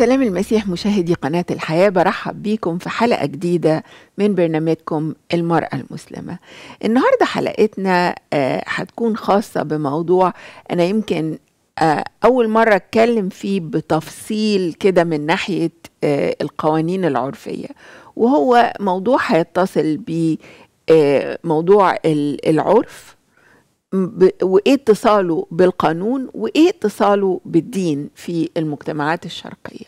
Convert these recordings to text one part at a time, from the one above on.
سلام المسيح مشاهدي قناة الحياة برحب بيكم في حلقة جديدة من برنامجكم المرأة المسلمة النهاردة حلقتنا آه، هتكون خاصة بموضوع أنا يمكن آه، أول مرة أتكلم فيه بتفصيل كده من ناحية آه، القوانين العرفية وهو موضوع هيتصل بموضوع العرف وايه اتصاله بالقانون وايه اتصاله بالدين في المجتمعات الشرقيه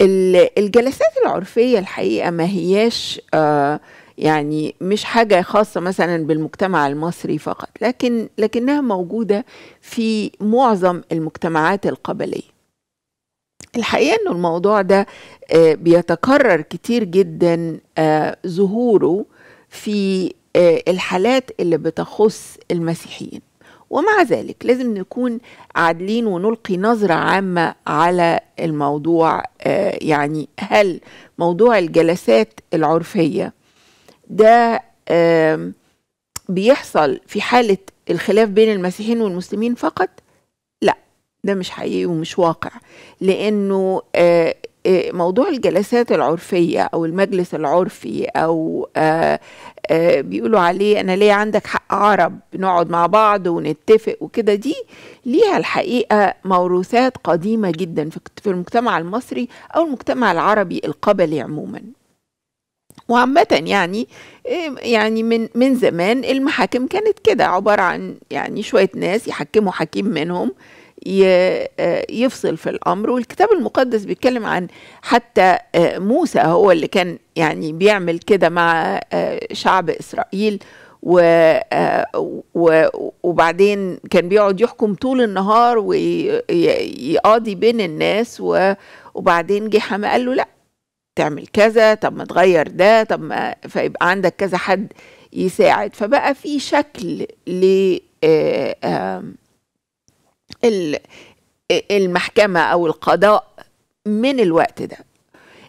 الجلسات العرفيه الحقيقه ما هياش آه يعني مش حاجة خاصة مثلا بالمجتمع المصري فقط لكن لكنها موجودة في معظم المجتمعات القبلية الحقيقة أنه الموضوع ده آه، بيتكرر كتير جدا آه، ظهوره في آه، الحالات اللي بتخص المسيحيين ومع ذلك لازم نكون عادلين ونلقي نظرة عامة على الموضوع آه، يعني هل موضوع الجلسات العرفية ده بيحصل في حالة الخلاف بين المسيحيين والمسلمين فقط؟ لا ده مش حقيقي ومش واقع لأنه آه، آه، موضوع الجلسات العرفية أو المجلس العرفي أو آه، آه، بيقولوا عليه أنا ليه عندك حق عرب نقعد مع بعض ونتفق وكده دي ليها الحقيقة موروثات قديمة جدا في المجتمع المصري أو المجتمع العربي القبلي عموما وعامة يعني يعني من من زمان المحاكم كانت كده عبارة عن يعني شوية ناس يحكموا حكيم منهم آه، يفصل في الامر والكتاب المقدس بيتكلم عن حتى آه، موسى هو اللي كان يعني بيعمل كده مع آه، شعب اسرائيل وبعدين كان بيقعد يحكم طول النهار ويقاضي بين الناس وبعدين جه حما قال له لا تعمل كذا طب ما تغير ده طب ما فيبقى عندك كذا حد يساعد فبقى في شكل ل المحكمه او القضاء من الوقت ده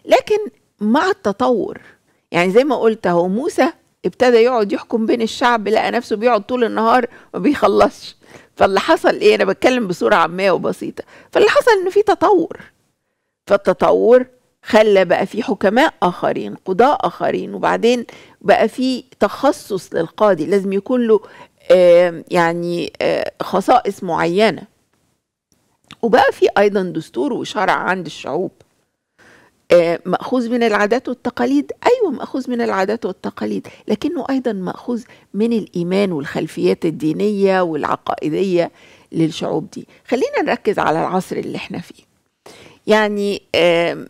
لكن مع التطور يعني زي ما قلت اهو موسى ابتدى يقعد يحكم بين الشعب لقى نفسه بيقعد طول النهار ما بيخلصش فاللي حصل ايه انا بتكلم بصوره عاميه وبسيطه فاللي حصل ان في تطور فالتطور خلى بقى في حكماء اخرين قضاء اخرين وبعدين بقى في تخصص للقاضي لازم يكون له آه يعني آه خصائص معينه وبقى في أيضا دستور وشرع عند الشعوب آه، مأخوذ من العادات والتقاليد أيوة مأخوذ من العادات والتقاليد لكنه أيضا مأخوذ من الإيمان والخلفيات الدينية والعقائدية للشعوب دي خلينا نركز على العصر اللي احنا فيه يعني آه،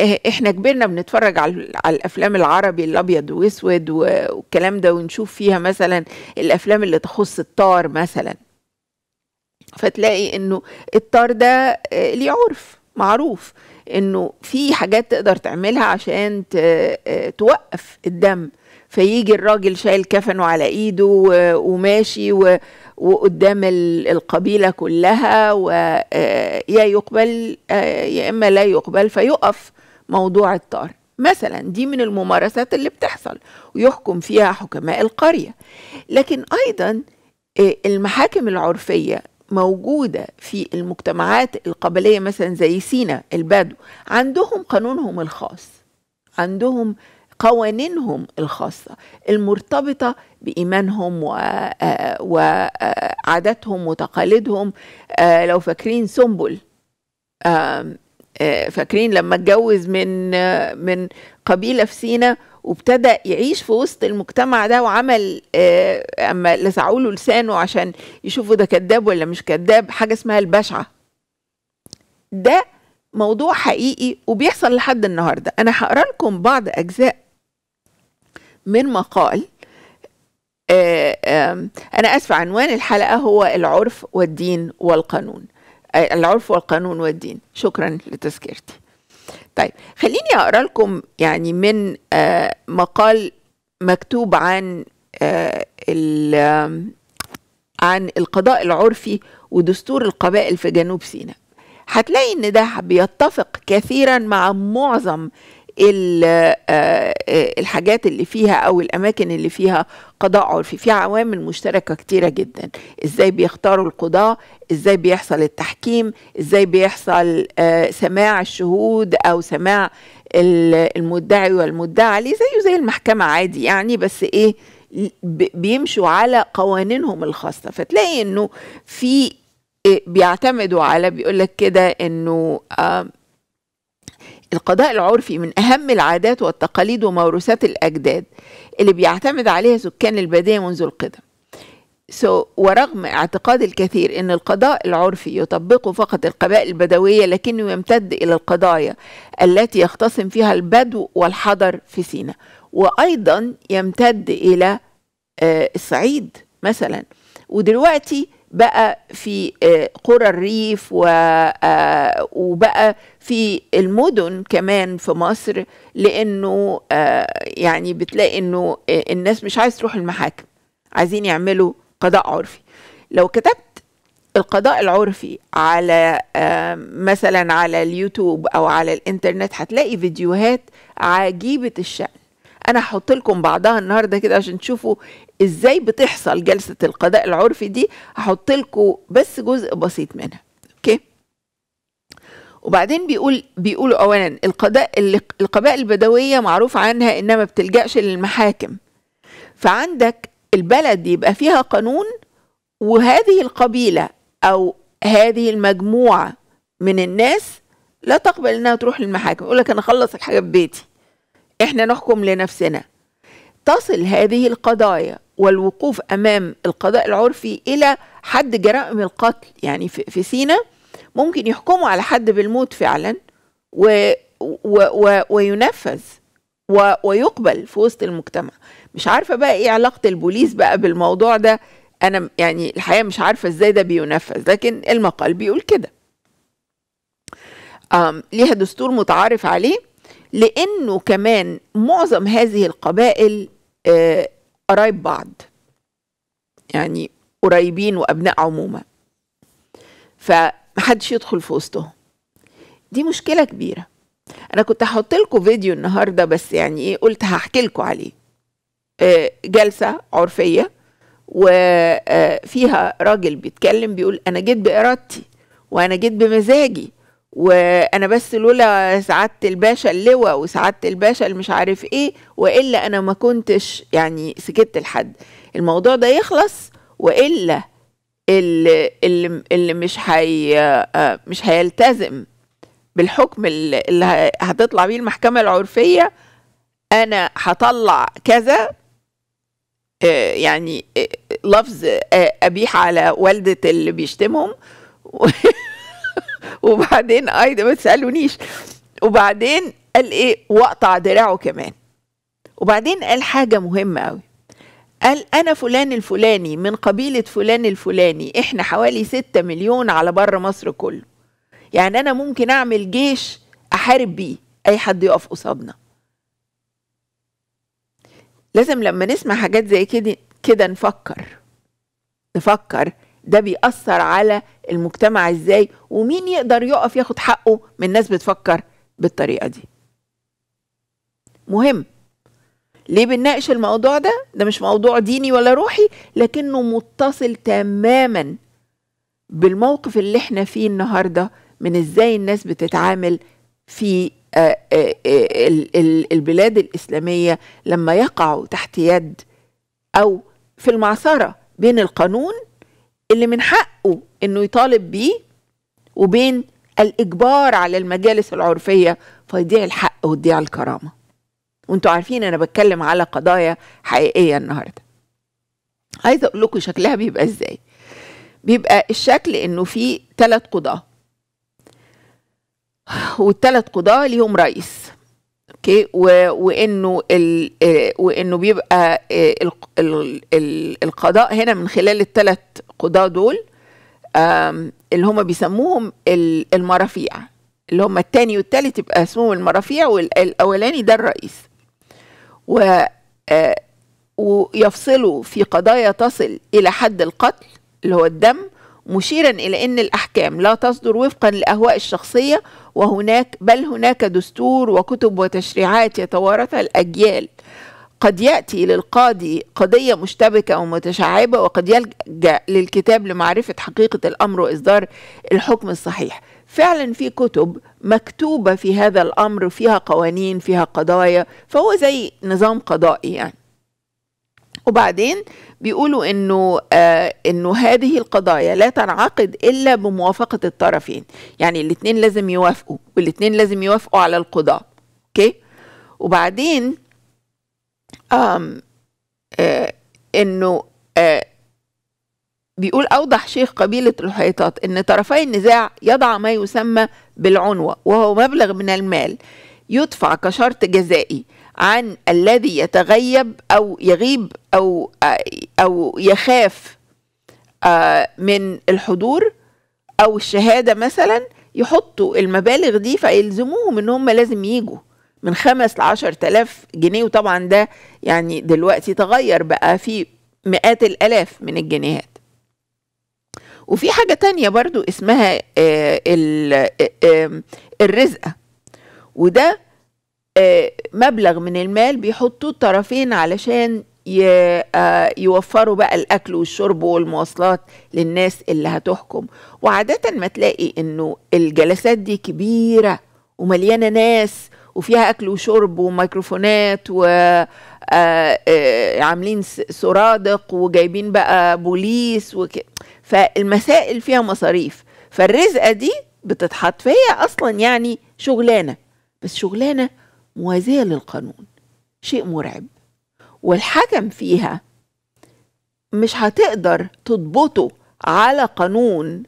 آه، احنا كبرنا بنتفرج على الافلام العربي الابيض واسود والكلام ده ونشوف فيها مثلا الافلام اللي تخص الطار مثلا فتلاقي انه الطار ده ليه آه، عرف معروف انه في حاجات تقدر تعملها عشان آه، توقف الدم فيجي الراجل شايل كفنه على ايده وماشي وقدام القبيله كلها ويا آه، يقبل يا اما لا يقبل فيقف موضوع الطار مثلا دي من الممارسات اللي بتحصل ويحكم فيها حكماء القريه لكن ايضا المحاكم العرفيه موجودة في المجتمعات القبلية مثلا زي سينا البدو عندهم قانونهم الخاص عندهم قوانينهم الخاصة المرتبطة بإيمانهم وعاداتهم وتقاليدهم آه، لو فاكرين سنبل آه، فاكرين لما اتجوز من آه، من قبيله في سينا وابتدى يعيش في وسط المجتمع ده وعمل آه، اما لسعوا له لسانه عشان يشوفوا ده كذاب ولا مش كذاب حاجه اسمها البشعه ده موضوع حقيقي وبيحصل لحد النهارده انا هقرا لكم بعض اجزاء من مقال انا اسفه عنوان الحلقه هو العرف والدين والقانون العرف والقانون والدين شكرا لتذكرتي طيب خليني اقرا لكم يعني من آه، مقال مكتوب عن آه، عن القضاء العرفي ودستور القبائل في جنوب سيناء هتلاقي ان ده بيتفق كثيرا مع معظم آه، الحاجات اللي فيها او الاماكن اللي فيها قضاء عرفي في عوامل مشتركة كتيرة جدا ازاي بيختاروا القضاء ازاي بيحصل التحكيم ازاي بيحصل آه، سماع الشهود او سماع المدعي والمدعى عليه زيه زي المحكمة عادي يعني بس ايه بيمشوا على قوانينهم الخاصة فتلاقي انه في آه، بيعتمدوا على بيقولك كده انه آه، القضاء العرفي من أهم العادات والتقاليد وموروثات الأجداد اللي بيعتمد عليها سكان البادية منذ القدم so, ورغم اعتقاد الكثير ان القضاء العرفي يطبقه فقط القبائل البدويه لكنه يمتد الى القضايا التي يختصم فيها البدو والحضر في سينا وايضا يمتد الى آه، الصعيد مثلا ودلوقتي بقى في آه، قرى الريف آه، وبقى في المدن كمان في مصر لانه آه، يعني بتلاقي انه الناس مش عايز تروح المحاكم عايزين يعملوا قضاء عرفي لو كتبت القضاء العرفي على مثلا على اليوتيوب او على الانترنت هتلاقي فيديوهات عجيبه الشأن انا هحط لكم بعضها النهارده كده عشان تشوفوا ازاي بتحصل جلسه القضاء العرفي دي هحط لكم بس جزء بسيط منها اوكي وبعدين بيقول بيقولوا اولا القضاء القبائل البدويه معروف عنها انها ما بتلجاش للمحاكم فعندك البلد يبقى فيها قانون وهذه القبيله او هذه المجموعه من الناس لا تقبل انها تروح للمحاكم يقول لك انا اخلص الحاجه في بيتي احنا نحكم لنفسنا تصل هذه القضايا والوقوف امام القضاء العرفي الى حد جرائم القتل يعني في سينا ممكن يحكموا على حد بالموت فعلا و و و وينفذ و ويقبل في وسط المجتمع مش عارفه بقى ايه علاقه البوليس بقى بالموضوع ده انا يعني الحقيقه مش عارفه ازاي ده بينفذ لكن المقال بيقول كده ليها دستور متعارف عليه لانه كمان معظم هذه القبائل آه، قرايب بعض يعني قريبين وابناء عمومه فمحدش يدخل في وسطهم دي مشكله كبيره انا كنت هحط لكم فيديو النهارده بس يعني ايه قلت هحكي لكم عليه آه، جلسه عرفيه وفيها آه، راجل بيتكلم بيقول انا جيت بارادتي وانا جيت بمزاجي وانا بس لولا سعاده الباشا اللواء وسعاده الباشا اللي مش عارف ايه والا انا ما كنتش يعني سكت لحد الموضوع ده يخلص والا اللي اللي, اللي مش هي آه، مش هيلتزم بالحكم اللي هتطلع بيه المحكمه العرفيه انا هطلع كذا آه، يعني آه، لفظ ابيح على والده اللي بيشتمهم وبعدين ايضا ما تسالونيش وبعدين قال ايه واقطع دراعه كمان وبعدين قال حاجه مهمه قوي قال انا فلان الفلاني من قبيله فلان الفلاني احنا حوالي ستة مليون على بره مصر كله يعني انا ممكن اعمل جيش احارب بيه اي حد يقف قصادنا لازم لما نسمع حاجات زي كده كده نفكر نفكر ده بيأثر على المجتمع ازاي ومين يقدر يقف ياخد حقه من ناس بتفكر بالطريقة دي مهم ليه بنناقش الموضوع ده ده مش موضوع ديني ولا روحي لكنه متصل تماما بالموقف اللي احنا فيه النهارده من ازاي الناس بتتعامل في آه، آه، آه، البلاد الاسلاميه لما يقعوا تحت يد او في المعصره بين القانون اللي من حقه انه يطالب بيه وبين الاجبار على المجالس العرفيه فيضيع الحق وتضيع الكرامه وانتوا عارفين انا بتكلم على قضايا حقيقيه النهارده عايزه اقول لكم شكلها بيبقى ازاي بيبقى الشكل انه في ثلاث قضاه والثلاث قضاه ليهم رئيس اوكي وانه آه، وانه بيبقى آه، القضاء هنا من خلال الثلاث قضاة دول اللي هم بيسموهم المرافيع اللي هم التاني والتالت يبقى اسمهم المرافيع والاولاني ده الرئيس و آه، ويفصلوا في قضايا تصل الى حد القتل اللي هو الدم مشيرا الى ان الاحكام لا تصدر وفقا لاهواء الشخصيه وهناك بل هناك دستور وكتب وتشريعات يتوارثها الأجيال قد يأتي للقاضي قضية مشتبكة ومتشعبة وقد يلجأ للكتاب لمعرفة حقيقة الأمر وإصدار الحكم الصحيح فعلا في كتب مكتوبة في هذا الأمر فيها قوانين فيها قضايا فهو زي نظام قضائي يعني وبعدين بيقولوا انه آه انه هذه القضايا لا تنعقد الا بموافقه الطرفين يعني الاثنين لازم يوافقوا والاثنين لازم يوافقوا على القضاء اوكي وبعدين آم آه انه آه بيقول أوضح شيخ قبيلة الحيطات أن طرفي النزاع يضع ما يسمى بالعنوة وهو مبلغ من المال يدفع كشرط جزائي عن الذي يتغيب أو يغيب أو أو يخاف آه، من الحضور أو الشهادة مثلا يحطوا المبالغ دي فيلزموهم إن هم لازم يجوا من خمس ل تلاف جنيه وطبعا ده يعني دلوقتي تغير بقى في مئات الآلاف من الجنيهات وفي حاجة تانية برضو اسمها آه، آه، الرزقة وده آه، مبلغ من المال بيحطوه الطرفين علشان آه، يوفروا بقى الاكل والشرب والمواصلات للناس اللي هتحكم وعاده ما تلاقي انه الجلسات دي كبيره ومليانه ناس وفيها اكل وشرب وميكروفونات وعاملين آه، سرادق وجايبين بقى بوليس وكده فالمسائل فيها مصاريف فالرزقه دي بتتحط فهي اصلا يعني شغلانه بس شغلانه موازية للقانون شيء مرعب والحكم فيها مش هتقدر تضبطه على قانون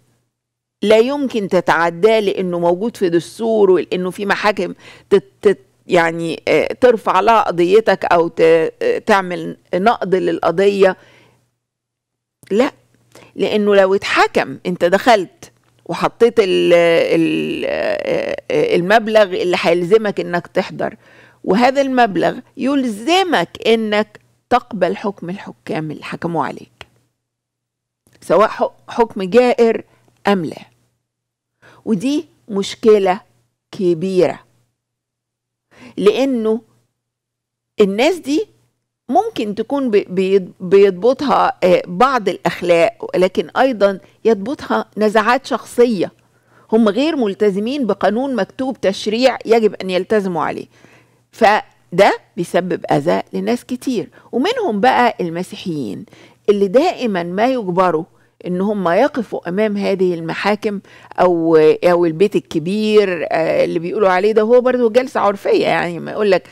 لا يمكن تتعداه لانه موجود في دستور ولانه في محاكم يعني آه، ترفع لها قضيتك او آه، تعمل نقد للقضيه لا لانه لو اتحكم انت دخلت وحطيت الـ الـ المبلغ اللي هيلزمك انك تحضر وهذا المبلغ يلزمك انك تقبل حكم الحكام اللي حكموا عليك سواء حكم جائر ام لا ودي مشكله كبيره لانه الناس دي ممكن تكون بيضبطها آه، بعض الاخلاق لكن ايضا يضبطها نزعات شخصيه هم غير ملتزمين بقانون مكتوب تشريع يجب ان يلتزموا عليه فده بيسبب اذى لناس كتير ومنهم بقى المسيحيين اللي دائما ما يجبروا ان هم يقفوا امام هذه المحاكم او او البيت الكبير آه، اللي بيقولوا عليه ده هو برضه جلسه عرفيه يعني ما يقول لك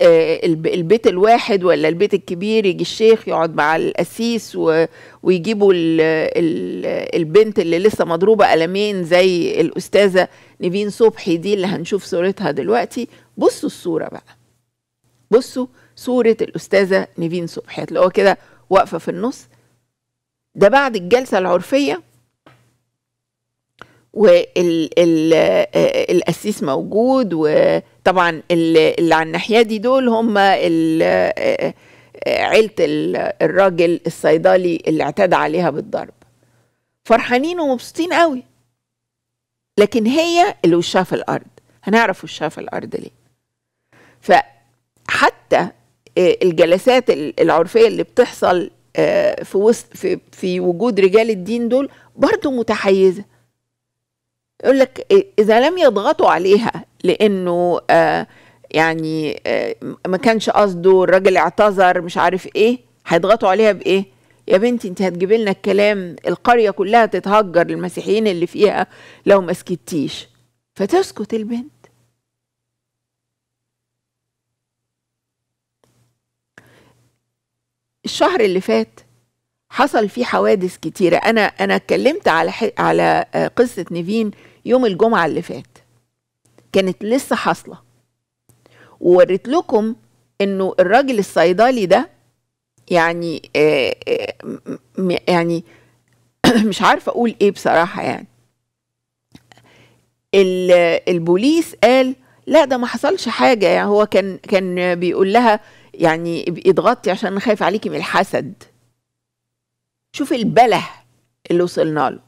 آه، البيت الواحد ولا البيت الكبير يجي الشيخ يقعد مع القسيس ويجيبوا البنت اللي لسه مضروبه قلمين زي الاستاذه نيفين صبحي دي اللي هنشوف صورتها دلوقتي بصوا الصوره بقى بصوا صوره الاستاذه نيفين صبحي هتلاقوها كده واقفه في النص ده بعد الجلسه العرفيه والقسيس آه، موجود وطبعا اللي على الناحيه دي دول هم آه، آه، عيله الراجل الصيدلي اللي اعتدى عليها بالضرب فرحانين ومبسوطين قوي لكن هي اللي وشها في الارض هنعرف وشها في الارض ليه فحتى الجلسات العرفيه اللي بتحصل في وسط في, في وجود رجال الدين دول برضه متحيزه يقول لك اذا لم يضغطوا عليها لانه آه، يعني آه، ما كانش قصده الراجل اعتذر مش عارف ايه هيضغطوا عليها بايه يا بنتي انت هتجيبي لنا الكلام القريه كلها تتهجر المسيحيين اللي فيها لو ما سكتيش فتسكت البنت الشهر اللي فات حصل فيه حوادث كتيرة أنا أنا اتكلمت على على آه، قصة نيفين يوم الجمعة اللي فات كانت لسه حاصلة ووريت لكم انه الراجل الصيدلي ده يعني آآ آه، آآ آه، يعني مش عارفة اقول ايه بصراحة يعني البوليس قال لا ده ما حصلش حاجة يعني هو كان كان بيقول لها يعني اضغطي عشان خايف عليكي من الحسد شوفي البله اللي وصلنا له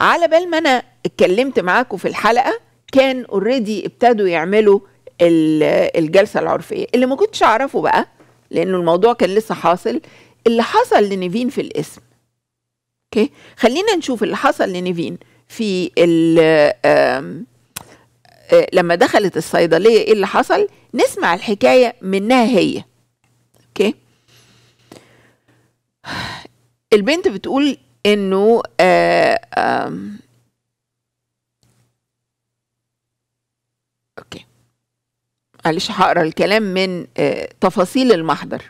على بال ما انا اتكلمت معاكم في الحلقه كان اوريدي ابتدوا يعملوا الجلسه العرفيه اللي ما كنتش اعرفه بقى لانه الموضوع كان لسه حاصل اللي حصل لنيفين في الاسم اوكي خلينا نشوف اللي حصل لنيفين في ال آه، لما دخلت الصيدليه ايه اللي حصل نسمع الحكايه منها هي اوكي البنت بتقول انه آه آه اوكي معلش هقرا الكلام من آه تفاصيل المحضر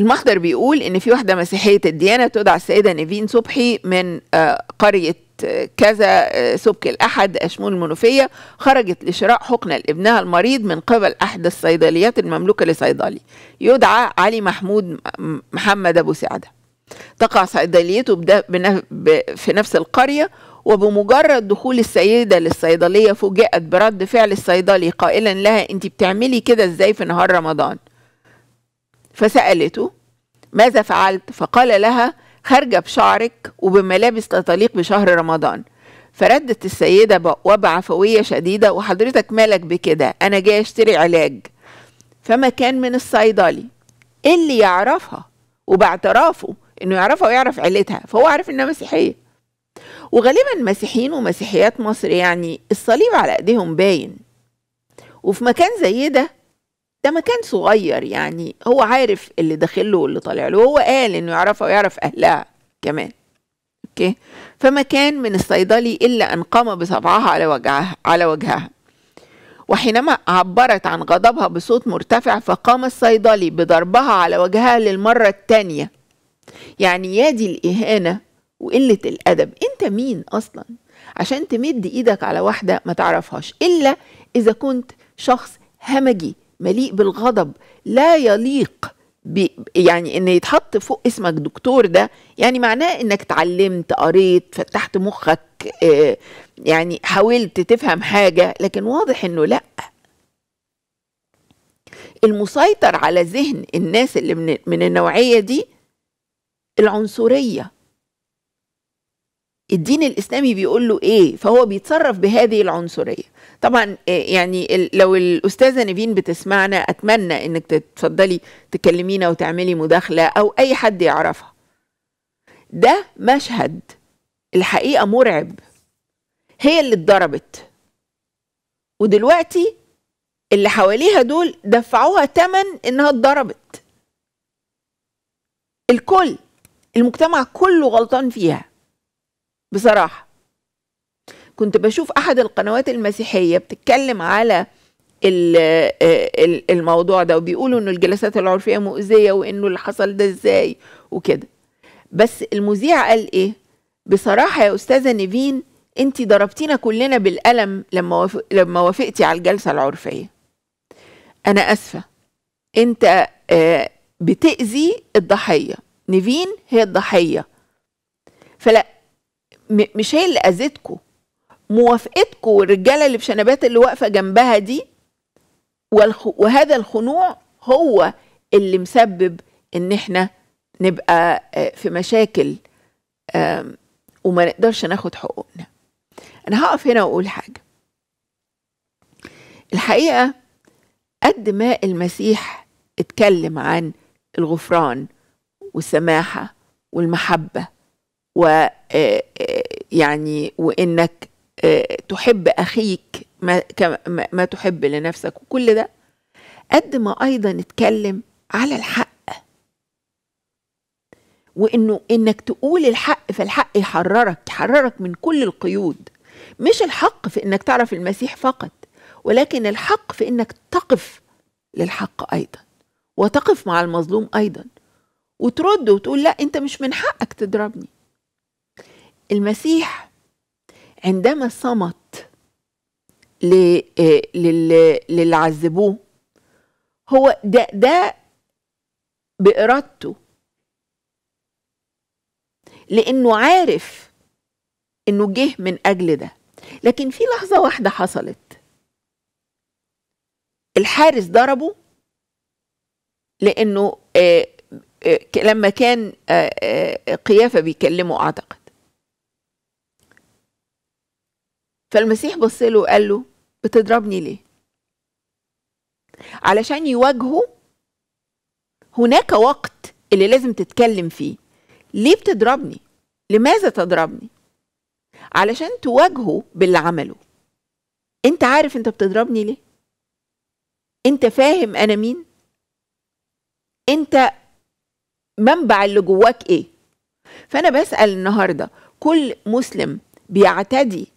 المحضر بيقول ان في واحده مسيحيه الديانه تدعى السيده نيفين صبحي من آه، قريه آه، كذا آه، سبك الأحد أشمون المنوفية خرجت لشراء حقنة لابنها المريض من قبل أحد الصيدليات المملوكة لصيدلي يدعى علي محمود محمد أبو سعدة تقع صيدليته في نفس القرية وبمجرد دخول السيدة للصيدلية فوجئت برد فعل الصيدلي قائلا لها انت بتعملي كده ازاي في نهار رمضان فسألته ماذا فعلت فقال لها خارجة بشعرك وبملابس تطليق بشهر رمضان فردت السيدة وبعفوية شديدة وحضرتك مالك بكده أنا جاي أشتري علاج فما كان من الصيدلي اللي يعرفها وباعترافه انه يعرفها ويعرف عيلتها فهو عارف انها مسيحيه وغالبا مسيحيين ومسيحيات مصر يعني الصليب على ايديهم باين وفي مكان زي ده ده مكان صغير يعني هو عارف اللي داخله واللي طالع له وهو قال انه يعرفها ويعرف اهلها كمان اوكي فما كان من الصيدلي الا ان قام بصبعها على وجهها على وجهها وحينما عبرت عن غضبها بصوت مرتفع فقام الصيدلي بضربها على وجهها للمره الثانيه يعني يا دي الإهانة وقلة الأدب أنت مين أصلا عشان تمد إيدك على واحدة ما تعرفهاش إلا إذا كنت شخص همجي مليء بالغضب لا يليق يعني ان يتحط فوق اسمك دكتور ده يعني معناه انك اتعلمت قريت فتحت مخك آه، يعني حاولت تفهم حاجه لكن واضح انه لا المسيطر على ذهن الناس اللي من النوعيه دي العنصريه الدين الاسلامي بيقول له ايه فهو بيتصرف بهذه العنصريه طبعا آه، يعني لو الاستاذه نيفين بتسمعنا اتمنى انك تتفضلي تكلمينا وتعملي مداخله او اي حد يعرفها ده مشهد الحقيقه مرعب هي اللي اتضربت ودلوقتي اللي حواليها دول دفعوها تمن انها اتضربت الكل المجتمع كله غلطان فيها بصراحه كنت بشوف احد القنوات المسيحيه بتتكلم على آه، الموضوع ده وبيقولوا ان الجلسات العرفيه مؤذيه وانه اللي حصل ده ازاي وكده بس المذيع قال ايه بصراحه يا استاذه نيفين انت ضربتينا كلنا بالقلم لما لما وافقتي على الجلسه العرفيه انا اسفه انت آه، بتاذي الضحيه نيفين هي الضحيه فلا مش هي اللي اذتكم موافقتكم والرجاله اللي في شنبات اللي واقفه جنبها دي وهذا الخنوع هو اللي مسبب ان احنا نبقى آه، في مشاكل وما نقدرش ناخد حقوقنا انا هقف هنا واقول حاجه الحقيقه قد ما المسيح اتكلم عن الغفران والسماحة والمحبة و آه، آه، يعني وإنك آه، تحب أخيك ما, ما تحب لنفسك وكل ده قد ما أيضا اتكلم على الحق وإنه إنك تقول الحق فالحق يحررك يحررك من كل القيود مش الحق في إنك تعرف المسيح فقط ولكن الحق في إنك تقف للحق أيضا وتقف مع المظلوم أيضا وترد وتقول لا انت مش من حقك تضربني المسيح عندما صمت آه، للي عذبوه هو ده ده بإرادته لأنه عارف إنه جه من أجل ده لكن في لحظة واحدة حصلت الحارس ضربه لأنه آه، لما كان آه، آه، قيافة بيكلمه أعتقد فالمسيح بص له وقال له بتضربني ليه علشان يواجهه هناك وقت اللي لازم تتكلم فيه ليه بتضربني لماذا تضربني علشان تواجهه باللي عمله انت عارف انت بتضربني ليه انت فاهم انا مين انت منبع اللي جواك ايه فانا بسال النهارده كل مسلم بيعتدي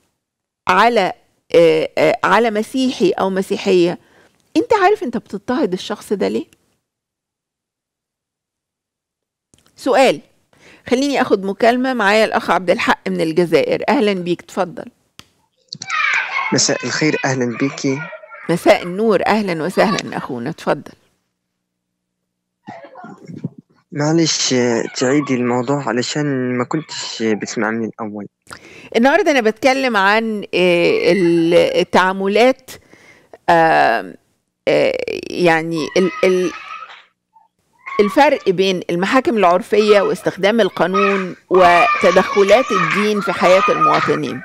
على آه، آه، على مسيحي او مسيحيه انت عارف انت بتضطهد الشخص ده ليه سؤال خليني اخد مكالمه معايا الاخ عبد الحق من الجزائر اهلا بيك اتفضل مساء الخير اهلا بيكي مساء النور اهلا وسهلا اخونا اتفضل معلش تعيدي الموضوع علشان ما كنتش بتسمع من الأول النهاردة أنا بتكلم عن آه، التعاملات آه، آه، يعني الفرق بين المحاكم العرفية واستخدام القانون وتدخلات الدين في حياة المواطنين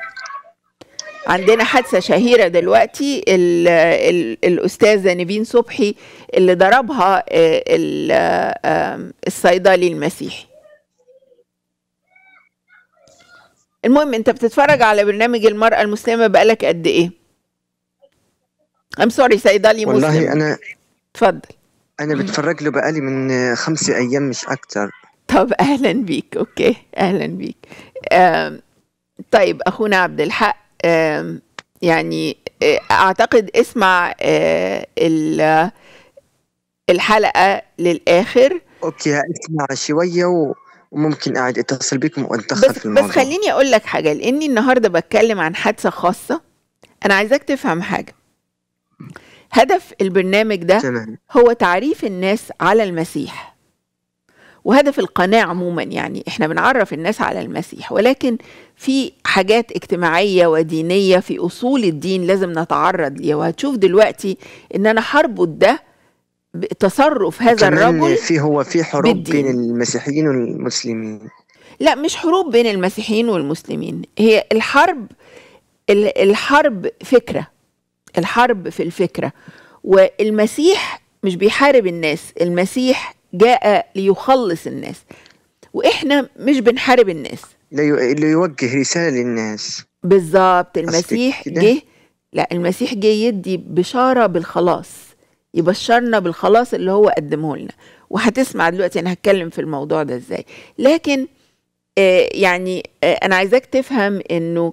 عندنا حادثه شهيره دلوقتي ال ال الاستاذه نيفين صبحي اللي ضربها آه، آه، الصيدلي المسيحي المهم انت بتتفرج على برنامج المراه المسلمه بقالك قد ايه ام سوري صيدلي مسلم والله انا اتفضل انا بتفرج له بقالي من خمسة ايام مش اكتر طب اهلا بيك اوكي اهلا بيك طيب اخونا عبد الحق يعني اعتقد اسمع الحلقه للاخر اوكي اسمع شويه وممكن قاعد اتصل بكم واتدخل بس في الموضوع بس خليني اقول لك حاجه لاني النهارده بتكلم عن حادثه خاصه انا عايزاك تفهم حاجه هدف البرنامج ده تمام. هو تعريف الناس على المسيح وهدف القناة عموما يعني احنا بنعرف الناس على المسيح ولكن في حاجات اجتماعية ودينية في أصول الدين لازم نتعرض ليها وهتشوف دلوقتي إن أنا هربط ده تصرف هذا الرجل في هو في حروب بالدين. بين المسيحيين والمسلمين لا مش حروب بين المسيحيين والمسلمين هي الحرب الحرب فكرة الحرب في الفكرة والمسيح مش بيحارب الناس المسيح جاء ليخلص الناس واحنا مش بنحارب الناس ليوجه رساله للناس بالظبط المسيح جه لا المسيح جه يدي بشاره بالخلاص يبشرنا بالخلاص اللي هو قدمه لنا وهتسمع دلوقتي انا هتكلم في الموضوع ده ازاي لكن آه يعني آه انا عايزاك تفهم انه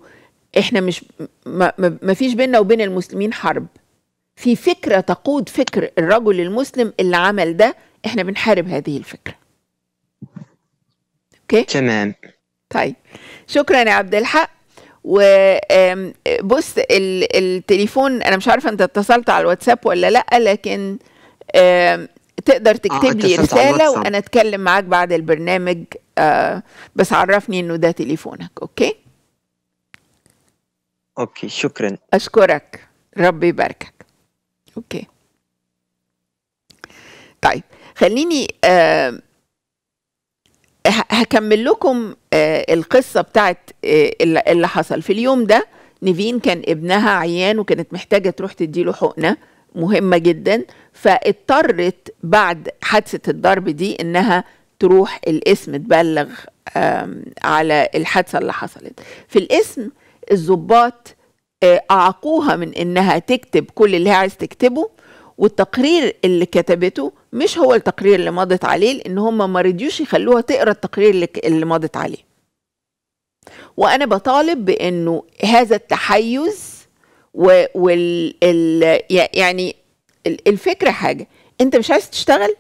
احنا مش ما, ما فيش بيننا وبين المسلمين حرب في فكره تقود فكر الرجل المسلم اللي عمل ده احنا بنحارب هذه الفكره اوكي تمام طيب شكرا يا عبد الحق وبص التليفون انا مش عارفه انت اتصلت على الواتساب ولا لا لكن تقدر آه، تكتب لي رساله وانا اتكلم معاك بعد البرنامج آه، بس عرفني انه ده تليفونك اوكي اوكي شكرا اشكرك ربي يباركك اوكي طيب خليني آه، هكمل لكم آه، القصة بتاعت آه، اللي حصل في اليوم ده نيفين كان ابنها عيان وكانت محتاجة تروح تديله حقنة مهمة جدا فاضطرت بعد حادثة الضرب دي انها تروح القسم تبلغ على الحادثة اللي حصلت في القسم الظباط أعاقوها من إنها تكتب كل اللي هي عايز تكتبه والتقرير اللي كتبته مش هو التقرير اللي مضت عليه لان هم ما رضيوش يخلوها تقرا التقرير اللي مضت عليه وانا بطالب بانه هذا التحيز وال يعني الفكره حاجه انت مش عايز تشتغل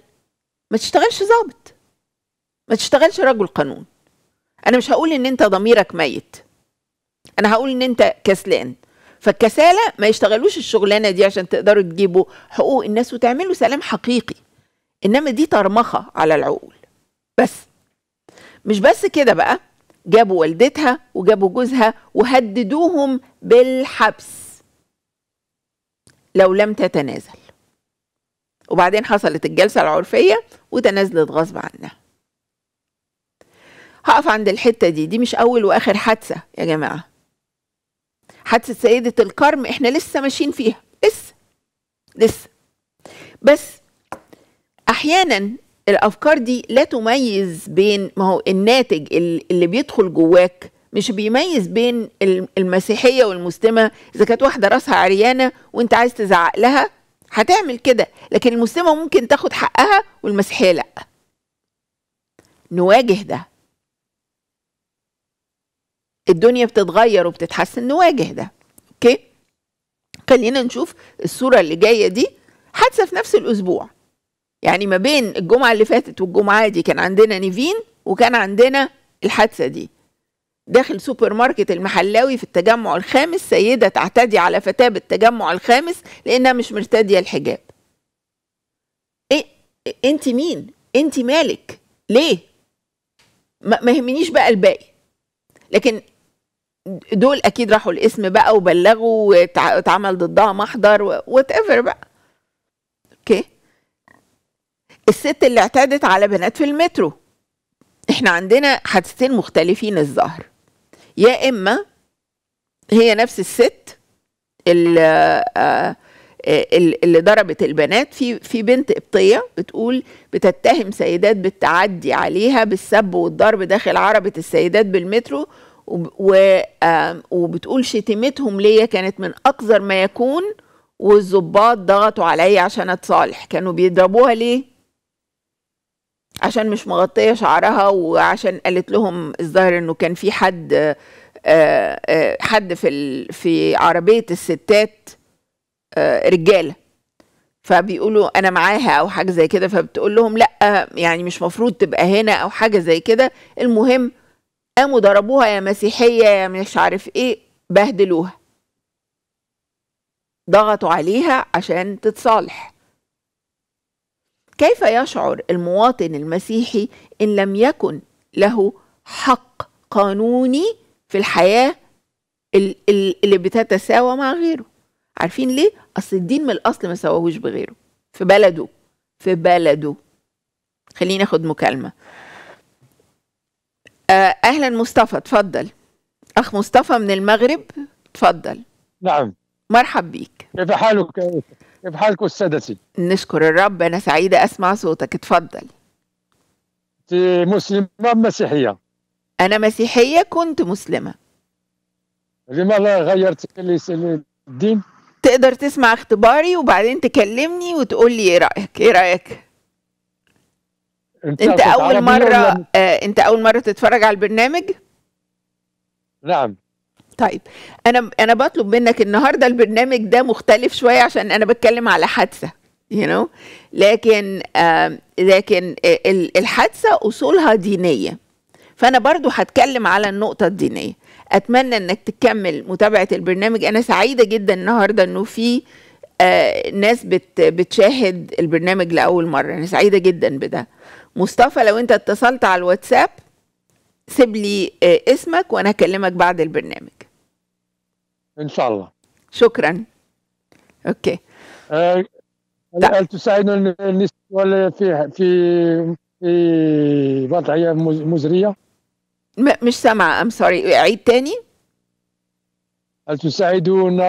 ما تشتغلش ظابط ما تشتغلش رجل قانون انا مش هقول ان انت ضميرك ميت انا هقول ان انت كسلان فالكسالى ما يشتغلوش الشغلانه دي عشان تقدروا تجيبوا حقوق الناس وتعملوا سلام حقيقي انما دي ترمخه على العقول بس مش بس كده بقى جابوا والدتها وجابوا جوزها وهددوهم بالحبس لو لم تتنازل وبعدين حصلت الجلسة العرفية وتنازلت غصب عنها هقف عند الحتة دي دي مش أول وآخر حادثة يا جماعة حادثه سيده الكرم احنا لسه ماشيين فيها لسه لسه بس احيانا الافكار دي لا تميز بين ما هو الناتج اللي بيدخل جواك مش بيميز بين المسيحيه والمسلمه اذا كانت واحده راسها عريانه وانت عايز تزعق لها هتعمل كده لكن المسلمه ممكن تاخد حقها والمسيحيه لا نواجه ده الدنيا بتتغير وبتتحسن نواجه ده اوكي خلينا نشوف الصوره اللي جايه دي حادثه في نفس الاسبوع يعني ما بين الجمعه اللي فاتت والجمعه دي كان عندنا نيفين وكان عندنا الحادثه دي داخل سوبر ماركت المحلاوي في التجمع الخامس سيده تعتدي على فتاه بالتجمع الخامس لانها مش مرتديه الحجاب ايه انت مين انت مالك ليه ما يهمنيش بقى الباقي لكن دول اكيد راحوا الاسم بقى وبلغوا واتعمل ضدها محضر وات ايفر بقى اوكي الست اللي اعتدت على بنات في المترو احنا عندنا حادثتين مختلفين الظاهر يا اما هي نفس الست اللي, آه، آه، اللي ضربت البنات في في بنت قبطيه بتقول بتتهم سيدات بالتعدي عليها بالسب والضرب داخل عربه السيدات بالمترو وبتقول شتيمتهم ليا كانت من أقذر ما يكون والظباط ضغطوا عليا عشان اتصالح كانوا بيضربوها ليه عشان مش مغطيه شعرها وعشان قالت لهم الظاهر انه كان في حد آه، آه، حد في في عربيه الستات آه، رجاله فبيقولوا انا معاها او حاجه زي كده فبتقول لهم لا يعني مش مفروض تبقى هنا او حاجه زي كده المهم قاموا ضربوها يا مسيحيه يا مش عارف ايه بهدلوها ضغطوا عليها عشان تتصالح كيف يشعر المواطن المسيحي ان لم يكن له حق قانوني في الحياه اللي بتتساوى مع غيره عارفين ليه اصل الدين من الاصل ما سواهوش بغيره في بلده في بلده خليني اخد مكالمه آه، اهلا مصطفى اتفضل اخ مصطفى من المغرب تفضل نعم مرحب بيك كيف حالك كيف حالك السادسي نشكر الرب انا سعيده اسمع صوتك اتفضل انت مسلمه مسيحيه انا مسيحيه كنت مسلمه لماذا غيرت الدين تقدر تسمع اختباري وبعدين تكلمني وتقول لي ايه رايك ايه رايك انت, انت اول مره آه انت اول مره تتفرج على البرنامج نعم طيب انا انا بطلب منك النهارده البرنامج ده مختلف شويه عشان انا بتكلم على حادثه يو you know? لكن آه لكن آه، الحادثه اصولها دينيه فانا برضو هتكلم على النقطه الدينيه اتمنى انك تكمل متابعه البرنامج انا سعيده جدا النهارده انه في آه ناس بتشاهد البرنامج لاول مره انا سعيده جدا بده مصطفى لو انت اتصلت على الواتساب سيب لي آه، اسمك وانا اكلمك بعد البرنامج ان شاء الله شكرا اوكي أه طيب. هل تساعدنا النسوة في في في وضعية مزرية؟ مش سامعة ام سوري عيد تاني هل تساعدون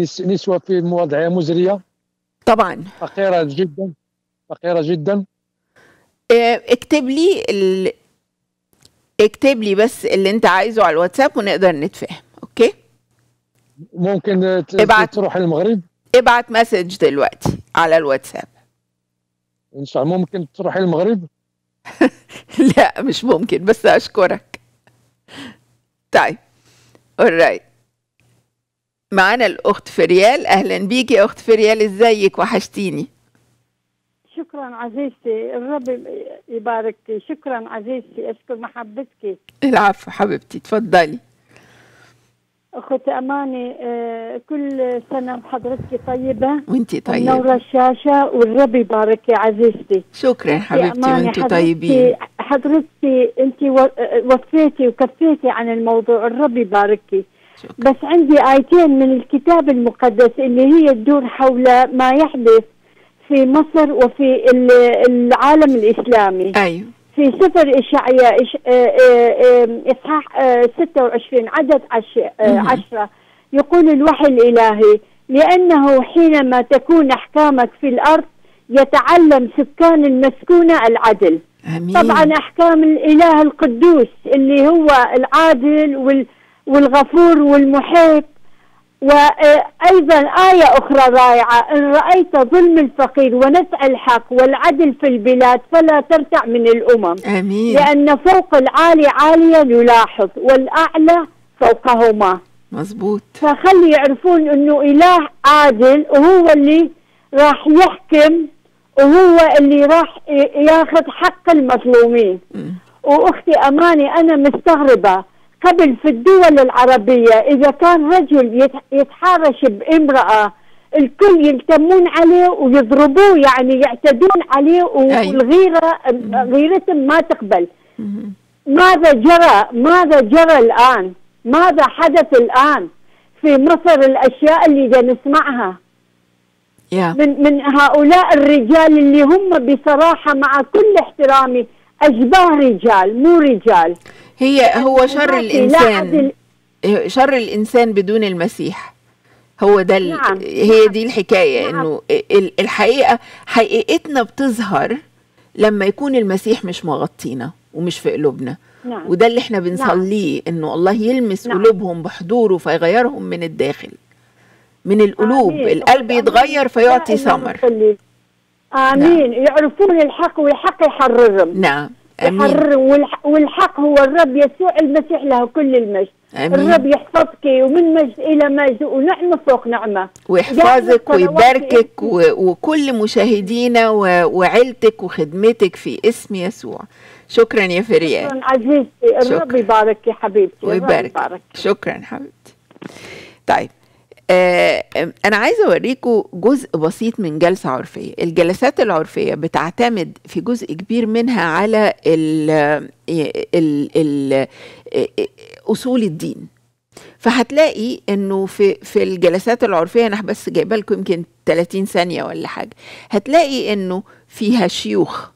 نسوة في وضعية مزرية؟ طبعا فقيرة جدا فقيرة جدا آه، اكتب لي ال... اكتب لي بس اللي انت عايزه على الواتساب ونقدر نتفاهم اوكي ممكن ابعت تروح المغرب ابعت مسج دلوقتي على الواتساب ان شاء الله ممكن تروح المغرب لا مش ممكن بس اشكرك طيب اوراي معانا الاخت فريال اهلا بيكي يا اخت فريال ازيك وحشتيني شكرا عزيزتي الرب يباركك شكرا عزيزتي اشكر محبتك العفو حبيبتي تفضلي اختي اماني آه، كل سنه وحضرتك طيبه وانت طيبه منوره الشاشه والرب يبارك يا عزيزتي شكرا حبيبتي وانت طيبين حضرتك انت وفيتي وكفيتي عن الموضوع الرب يبارك بس عندي ايتين من الكتاب المقدس اللي هي تدور حول ما يحدث في مصر وفي العالم الاسلامي ايوه في سفر إشعياء إش... آه، آه، إصحاح 26 آه، عدد 10 يقول الوحي الإلهي لأنه حينما تكون أحكامك في الأرض يتعلم سكان المسكونة العدل أمين. طبعا أحكام الإله القدوس اللي هو العادل وال... والغفور والمحيط وأيضا آية أخرى رائعة إن رأيت ظلم الفقير ونفع الحق والعدل في البلاد فلا ترتع من الأمم آمين. لأن فوق العالي عاليا يلاحظ والأعلى فوقهما مزبوط فخلي يعرفون أنه إله عادل وهو اللي راح يحكم وهو اللي راح ياخذ حق المظلومين وأختي أماني أنا مستغربة قبل في الدول العربية إذا كان رجل يتحرش بامرأة الكل يلتمون عليه ويضربوه يعني يعتدون عليه والغيرة غيرتهم ما تقبل ماذا جرى ماذا جرى الآن ماذا حدث الآن في مصر الأشياء اللي نسمعها من من هؤلاء الرجال اللي هم بصراحة مع كل احترامي أشباه رجال مو رجال هي هو شر الإنسان شر الإنسان بدون المسيح هو ده نعم. هي دي نعم، الحكاية نعم. إنه الحقيقة حقيقتنا بتظهر لما يكون المسيح مش مغطينا ومش في قلوبنا نعم. وده اللي احنا نعم. بنصليه نعم. انه الله يلمس نعم. قلوبهم بحضوره فيغيرهم من الداخل من القلوب آمين. القلب يتغير فيعطي ثمر آمين نعم. يعرفون الحق والحق يحررهم نعم أمين. يحررهم والحق هو الرب يسوع المسيح له كل المجد أمين. الرب يحفظك ومن مجد إلى مجد ونعمة فوق نعمة ويحفظك ويباركك و... وكل مشاهدينا و... وعيلتك وخدمتك في اسم يسوع شكرا يا فريال شكرا عزيزتي الرب يبارك يا حبيبتي ويبارك شكرا حبيبتي طيب آه، آه، أنا عايزة أوريكم جزء بسيط من جلسة عرفية الجلسات العرفية بتعتمد في جزء كبير منها على ال آه، أصول الدين فهتلاقي انه في في الجلسات العرفيه انا بس جايبه لكم يمكن 30 ثانيه ولا حاجه هتلاقي انه فيها شيوخ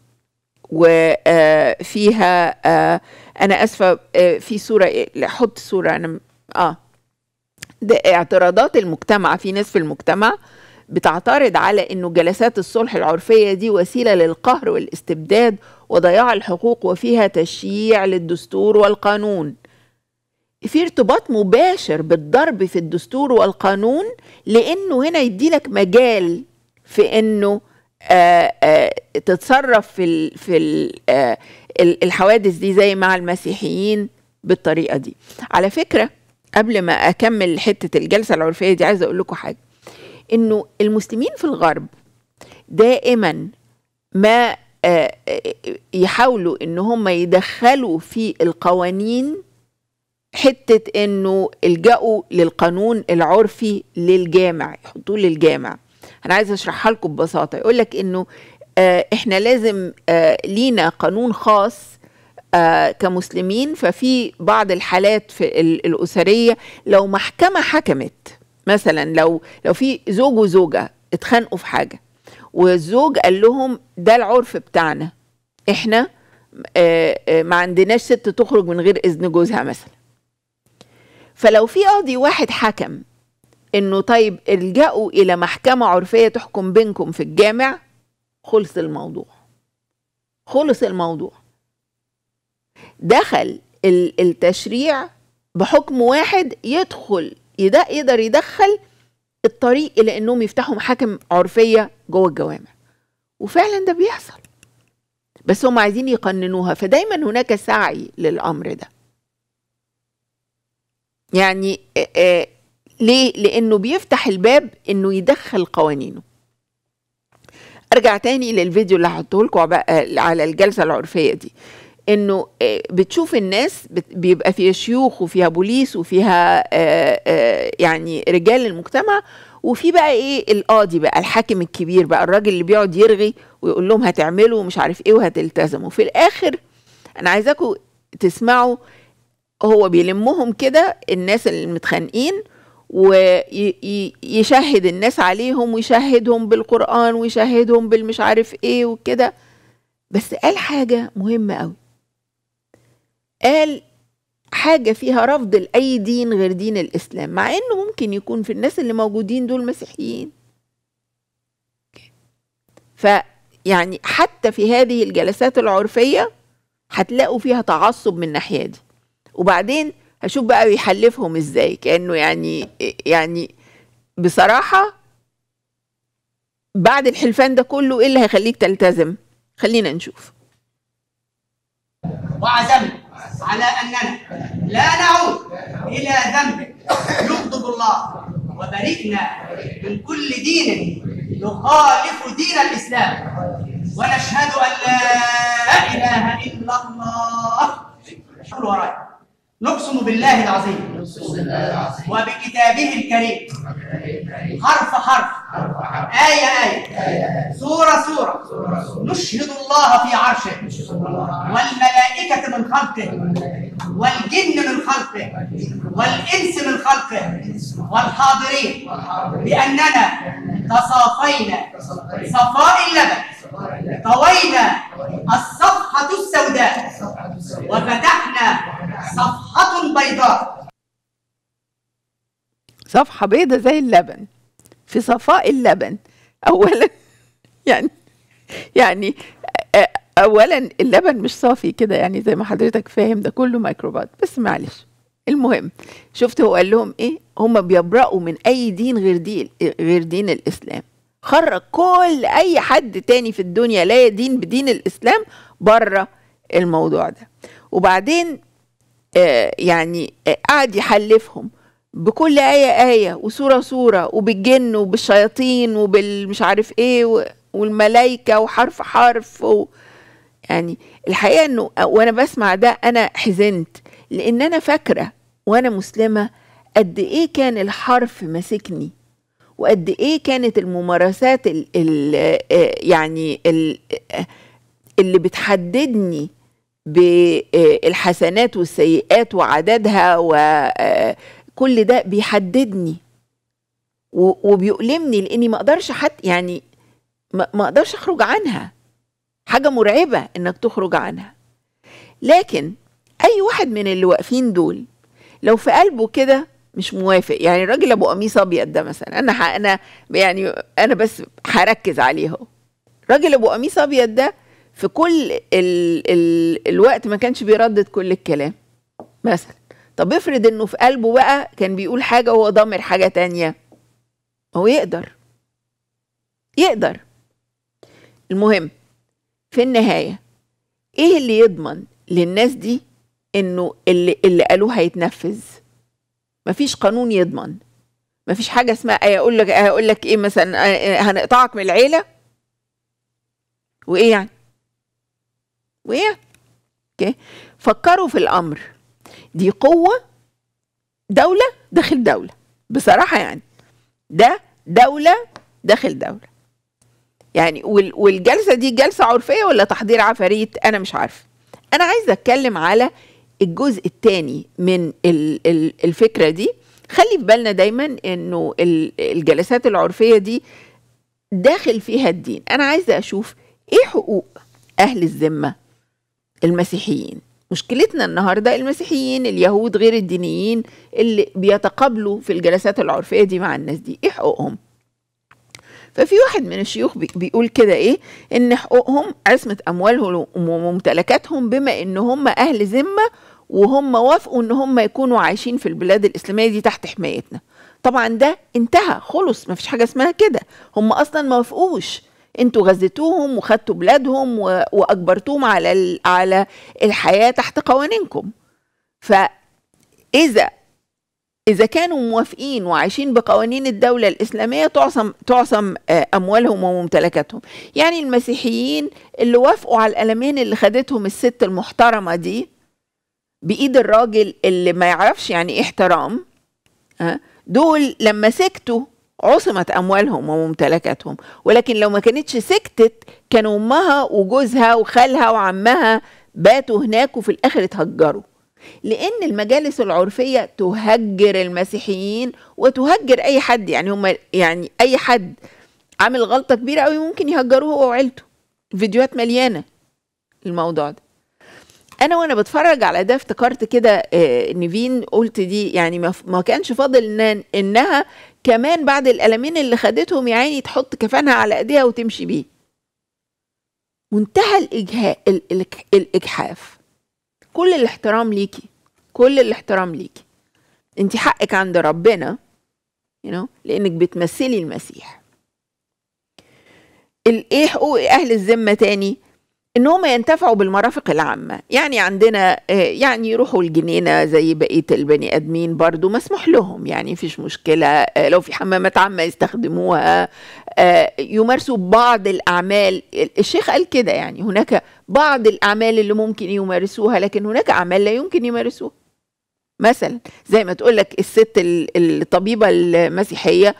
وفيها انا اسفه في صوره إيه، حط صوره انا اه ده اعتراضات المجتمع في ناس في المجتمع بتعترض على انه جلسات الصلح العرفيه دي وسيله للقهر والاستبداد وضياع الحقوق وفيها تشييع للدستور والقانون في ارتباط مباشر بالضرب في الدستور والقانون لانه هنا يديلك مجال في انه آآ آه، آآ آه، تتصرف في ال في آه، ال الحوادث دي زي مع المسيحيين بالطريقه دي على فكره قبل ما اكمل حته الجلسه العرفيه دي عايزه اقول لكم حاجه انه المسلمين في الغرب دائما ما آه، يحاولوا ان هم يدخلوا في القوانين حته انه الجأوا للقانون العرفي للجامع يحطوه للجامع انا عايزه اشرحها لكم ببساطه يقول لك انه آه، احنا لازم آه، لينا قانون خاص آه كمسلمين ففي بعض الحالات في الأسرية لو محكمة حكمت مثلا لو لو في زوج وزوجة اتخانقوا في حاجة والزوج قال لهم ده العرف بتاعنا احنا آه آه ما عندناش ست تخرج من غير إذن جوزها مثلا فلو في قاضي واحد حكم انه طيب الجأوا الى محكمة عرفية تحكم بينكم في الجامع خلص الموضوع خلص الموضوع دخل التشريع بحكم واحد يدخل يقدر يدخل الطريق الى انهم يفتحوا محاكم عرفيه جوه الجوامع وفعلا ده بيحصل بس هم عايزين يقننوها فدايما هناك سعي للامر ده يعني آآ آآ ليه لانه بيفتح الباب انه يدخل قوانينه ارجع تاني للفيديو اللي هحطه لكم على الجلسه العرفيه دي انه آه، بتشوف الناس بيبقى فيها شيوخ وفيها بوليس وفيها آه، آه، يعني رجال المجتمع وفي بقى ايه القاضي بقى الحاكم الكبير بقى الراجل اللي بيقعد يرغي ويقول لهم هتعملوا ومش عارف ايه وهتلتزموا في الاخر انا عايزاكم تسمعوا هو بيلمهم كده الناس المتخانقين ويشهد الناس عليهم ويشهدهم بالقرآن ويشهدهم بالمش عارف ايه وكده بس قال حاجة مهمة قوي قال حاجة فيها رفض لأي دين غير دين الإسلام مع إنه ممكن يكون في الناس اللي موجودين دول مسيحيين فيعني حتى في هذه الجلسات العرفية هتلاقوا فيها تعصب من الناحية دي وبعدين هشوف بقى بيحلفهم ازاي كأنه يعني يعني بصراحة بعد الحلفان ده كله ايه اللي هيخليك تلتزم خلينا نشوف وعزمت على أننا لا نعود إلى ذنب يغضب الله وبرئنا من كل دين يخالف دين الإسلام ونشهد أن لا إله إلا الله وراي نقسم بالله العظيم وبكتابه الكريم حرف حرف آية آية, آية, آية. سورة سورة نشهد الله في عرشه والملائكة من خلقه والجن من خلقه والإنس من خلقه والحاضرين بأننا تصافينا صفاء اللبن طوينا الصفحة السوداء وفتحنا صفحة بيضاء صفحة بيضة زي اللبن في صفاء اللبن أولا يعني يعني أولا اللبن مش صافي كده يعني زي ما حضرتك فاهم ده كله ميكروبات بس معلش المهم شفت هو قال لهم ايه هم بيبرأوا من اي دين غير دين غير دين الاسلام خرج كل اي حد تاني في الدنيا لا يدين بدين الاسلام بره الموضوع ده وبعدين آه، يعني آه، قعد يحلفهم بكل آية آية وسورة سورة وبالجن وبالشياطين وبالمش عارف إيه والملايكة وحرف حرف و يعني الحقيقة إنه آه، وأنا بسمع ده أنا حزنت لأن أنا فاكرة وأنا مسلمة قد إيه كان الحرف ماسكني وقد ايه كانت الممارسات ال ال آه، يعني ال آه، اللي بتحددني بالحسنات آه، والسيئات وعددها وكل ده بيحددني وبيؤلمني لاني ما اقدرش حتى يعني ما اقدرش اخرج عنها حاجه مرعبه انك تخرج عنها لكن اي واحد من اللي واقفين دول لو في قلبه كده مش موافق يعني الراجل ابو قميص ابيض ده مثلا انا انا يعني انا بس هركز عليه اهو الراجل ابو قميص ابيض ده في كل الـ الـ الوقت ما كانش بيردد كل الكلام مثلا طب افرض انه في قلبه بقى كان بيقول حاجه وهو ضامر حاجه تانية هو يقدر يقدر المهم في النهايه ايه اللي يضمن للناس دي انه اللي اللي قالوه هيتنفذ ما فيش قانون يضمن ما فيش حاجه اسمها أقول لك أقول لك ايه مثلا هنقطعك من العيله وايه يعني وايه يعني؟ اوكي فكروا في الامر دي قوه دوله داخل دوله بصراحه يعني ده دوله داخل دوله يعني والجلسه دي جلسه عرفيه ولا تحضير عفاريت انا مش عارفه انا عايزه اتكلم على الجزء الثاني من الفكره دي خلي في بالنا دايما انه الجلسات العرفيه دي داخل فيها الدين انا عايزه اشوف ايه حقوق اهل الذمه المسيحيين مشكلتنا النهارده المسيحيين اليهود غير الدينيين اللي بيتقابلوا في الجلسات العرفيه دي مع الناس دي ايه حقوقهم ففي واحد من الشيوخ بيقول كده ايه ان حقوقهم عصمه اموالهم وممتلكاتهم بما ان هم اهل ذمه وهم وافقوا ان هم يكونوا عايشين في البلاد الاسلاميه دي تحت حمايتنا طبعا ده انتهى خلص ما فيش حاجه اسمها كده هم اصلا ما وافقوش انتوا غزتوهم وخدتوا بلادهم واجبرتوهم على على الحياه تحت قوانينكم فاذا اذا كانوا موافقين وعايشين بقوانين الدوله الاسلاميه تعصم تعصم آه، اموالهم وممتلكاتهم يعني المسيحيين اللي وافقوا على الالمين اللي خدتهم الست المحترمه دي بايد الراجل اللي ما يعرفش يعني ايه احترام آه، دول لما سكتوا عصمت اموالهم وممتلكاتهم ولكن لو ما كانتش سكتت كان امها وجوزها وخالها وعمها باتوا هناك وفي الاخر اتهجروا لان المجالس العرفيه تهجر المسيحيين وتهجر اي حد يعني هم يعني اي حد عامل غلطه كبيره قوي ممكن يهجروه هو وعيلته فيديوهات مليانه الموضوع ده انا وانا بتفرج على ده افتكرت كده آه، نيفين قلت دي يعني ما كانش فاضل إن انها كمان بعد الالمين اللي خدتهم يا عيني تحط كفانها على ايديها وتمشي بيه منتهى الاجهاء الاجحاف كل الاحترام ليكي كل الاحترام ليكي انت حقك عند ربنا you know, لانك بتمثلي المسيح الايه حقوق اهل الذمه تاني ان هم ينتفعوا بالمرافق العامه يعني عندنا آه، يعني يروحوا الجنينه زي بقيه البني ادمين برضو مسموح لهم يعني مفيش مشكله آه، لو في حمامات عامه يستخدموها آه، يمارسوا بعض الاعمال الشيخ قال كده يعني هناك بعض الاعمال اللي ممكن يمارسوها لكن هناك اعمال لا يمكن يمارسوها مثلا زي ما تقول لك الست الطبيبه المسيحيه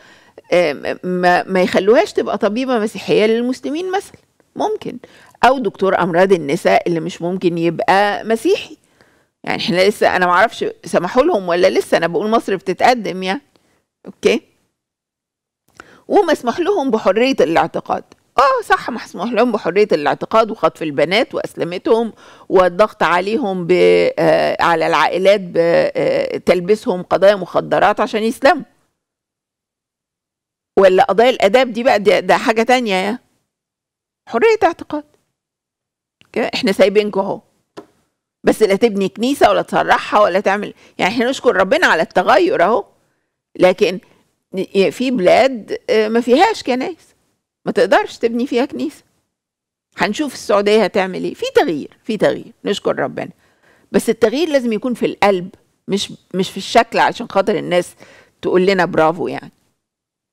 ما يخلوهاش تبقى طبيبه مسيحيه للمسلمين مثلا ممكن او دكتور امراض النساء اللي مش ممكن يبقى مسيحي يعني احنا لسه انا معرفش سمحوا لهم ولا لسه انا بقول مصر بتتقدم يعني اوكي ومسموح لهم بحريه الاعتقاد اه صح مسموح لهم بحريه الاعتقاد وخطف البنات واسلمتهم والضغط عليهم ب آه، على العائلات بتلبسهم آه، قضايا مخدرات عشان يسلموا ولا قضايا الاداب دي بقى ده, ده حاجه تانية يا حريه اعتقاد احنا سايبينكم اهو بس لا تبني كنيسه ولا تصرحها ولا تعمل يعني احنا نشكر ربنا على التغير اهو لكن في بلاد آه، ما فيهاش كنايس ما تقدرش تبني فيها كنيسه هنشوف السعوديه هتعمل ايه في تغيير في تغيير نشكر ربنا بس التغيير لازم يكون في القلب مش مش في الشكل عشان خاطر الناس تقول لنا برافو يعني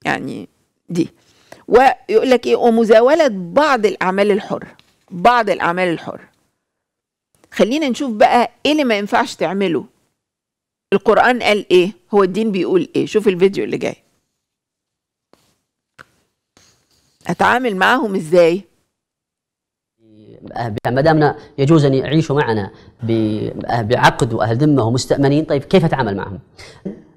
يعني دي ويقول لك ايه ومزاوله بعض الاعمال الحره بعض الأعمال الحرة خلينا نشوف بقى إيه اللي ما ينفعش تعمله القرآن قال إيه هو الدين بيقول إيه شوف الفيديو اللي جاي أتعامل معاهم إزاي ما دامنا يجوز ان يعيشوا معنا بعقد واهل ذمه ومستامنين طيب كيف اتعامل معهم؟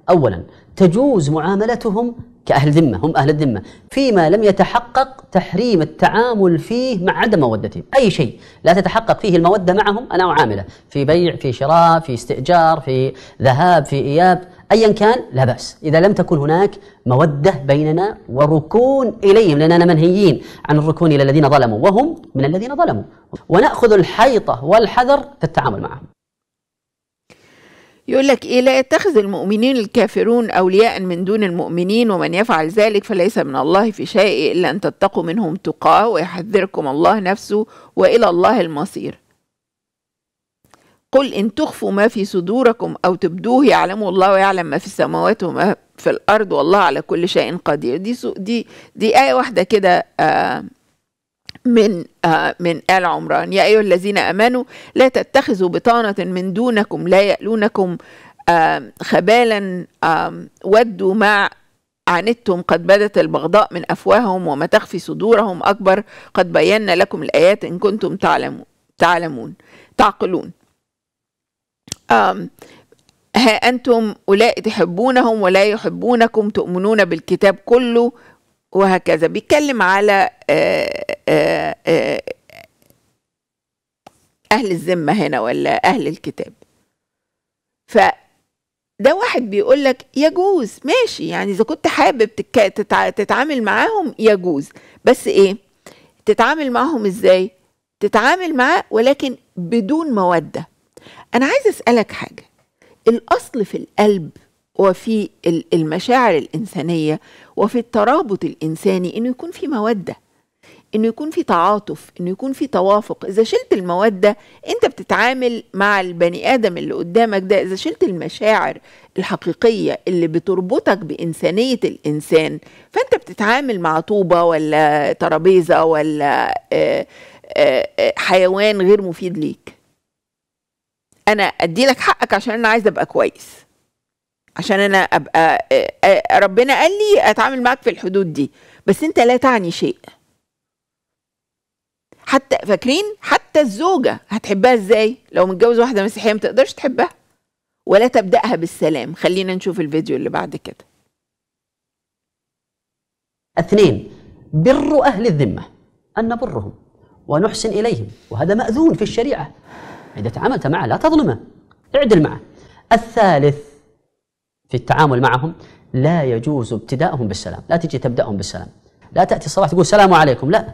أولا تجوز معاملتهم كأهل ذمة هم أهل الذمة فيما لم يتحقق تحريم التعامل فيه مع عدم مودتهم أي شيء لا تتحقق فيه المودة معهم أنا أعامله في بيع في شراء في استئجار في ذهاب في إياب أيا كان لا بأس إذا لم تكن هناك مودة بيننا وركون إليهم لأننا منهيين عن الركون إلى الذين ظلموا وهم من الذين ظلموا ونأخذ الحيطة والحذر في التعامل معهم يقول لك ايه لا يتخذ المؤمنين الكافرون اولياء من دون المؤمنين ومن يفعل ذلك فليس من الله في شيء الا ان تتقوا منهم تقاه ويحذركم الله نفسه والى الله المصير قل ان تخفوا ما في صدوركم او تبدوه يعلمه الله ويعلم ما في السماوات وما في الارض والله على كل شيء قدير دي دي دي ايه واحده كده آه من آه من آل عمران يا أيها الذين آمنوا لا تتخذوا بطانة من دونكم لا يألونكم آه خبالا آه ودوا ما عنتم قد بدت البغضاء من أفواههم وما تخفي صدورهم أكبر قد بينا لكم الآيات إن كنتم تعلمون تعلمون تعقلون ها أنتم أولئك تحبونهم ولا يحبونكم تؤمنون بالكتاب كله وهكذا بيتكلم على آه، آه، آه، أهل الذمة هنا ولا أهل الكتاب فده واحد بيقول لك يجوز ماشي يعني إذا كنت حابب تتعامل معاهم يجوز بس إيه تتعامل معاهم إزاي تتعامل معاه ولكن بدون مودة أنا عايزة أسألك حاجة الأصل في القلب وفي المشاعر الإنسانية وفي الترابط الإنساني إنه يكون في مودة إنه يكون في تعاطف إنه يكون في توافق إذا شلت المودة أنت بتتعامل مع البني آدم اللي قدامك ده إذا شلت المشاعر الحقيقية اللي بتربطك بإنسانية الإنسان فأنت بتتعامل مع طوبة ولا ترابيزة ولا آه، آه، آه، حيوان غير مفيد ليك أنا أدي لك حقك عشان أنا عايز أبقى كويس عشان انا ابقى ربنا قال لي اتعامل معاك في الحدود دي بس انت لا تعني شيء حتى فاكرين حتى الزوجه هتحبها ازاي لو متجوز واحده مسيحيه ما تقدرش تحبها ولا تبداها بالسلام خلينا نشوف الفيديو اللي بعد كده اثنين بر اهل الذمه ان نبرهم ونحسن اليهم وهذا ماذون في الشريعه اذا تعاملت معه لا تظلمه اعدل معه الثالث في التعامل معهم لا يجوز ابتداءهم بالسلام لا تجي تبدأهم بالسلام لا تأتي الصباح تقول السلام عليكم لا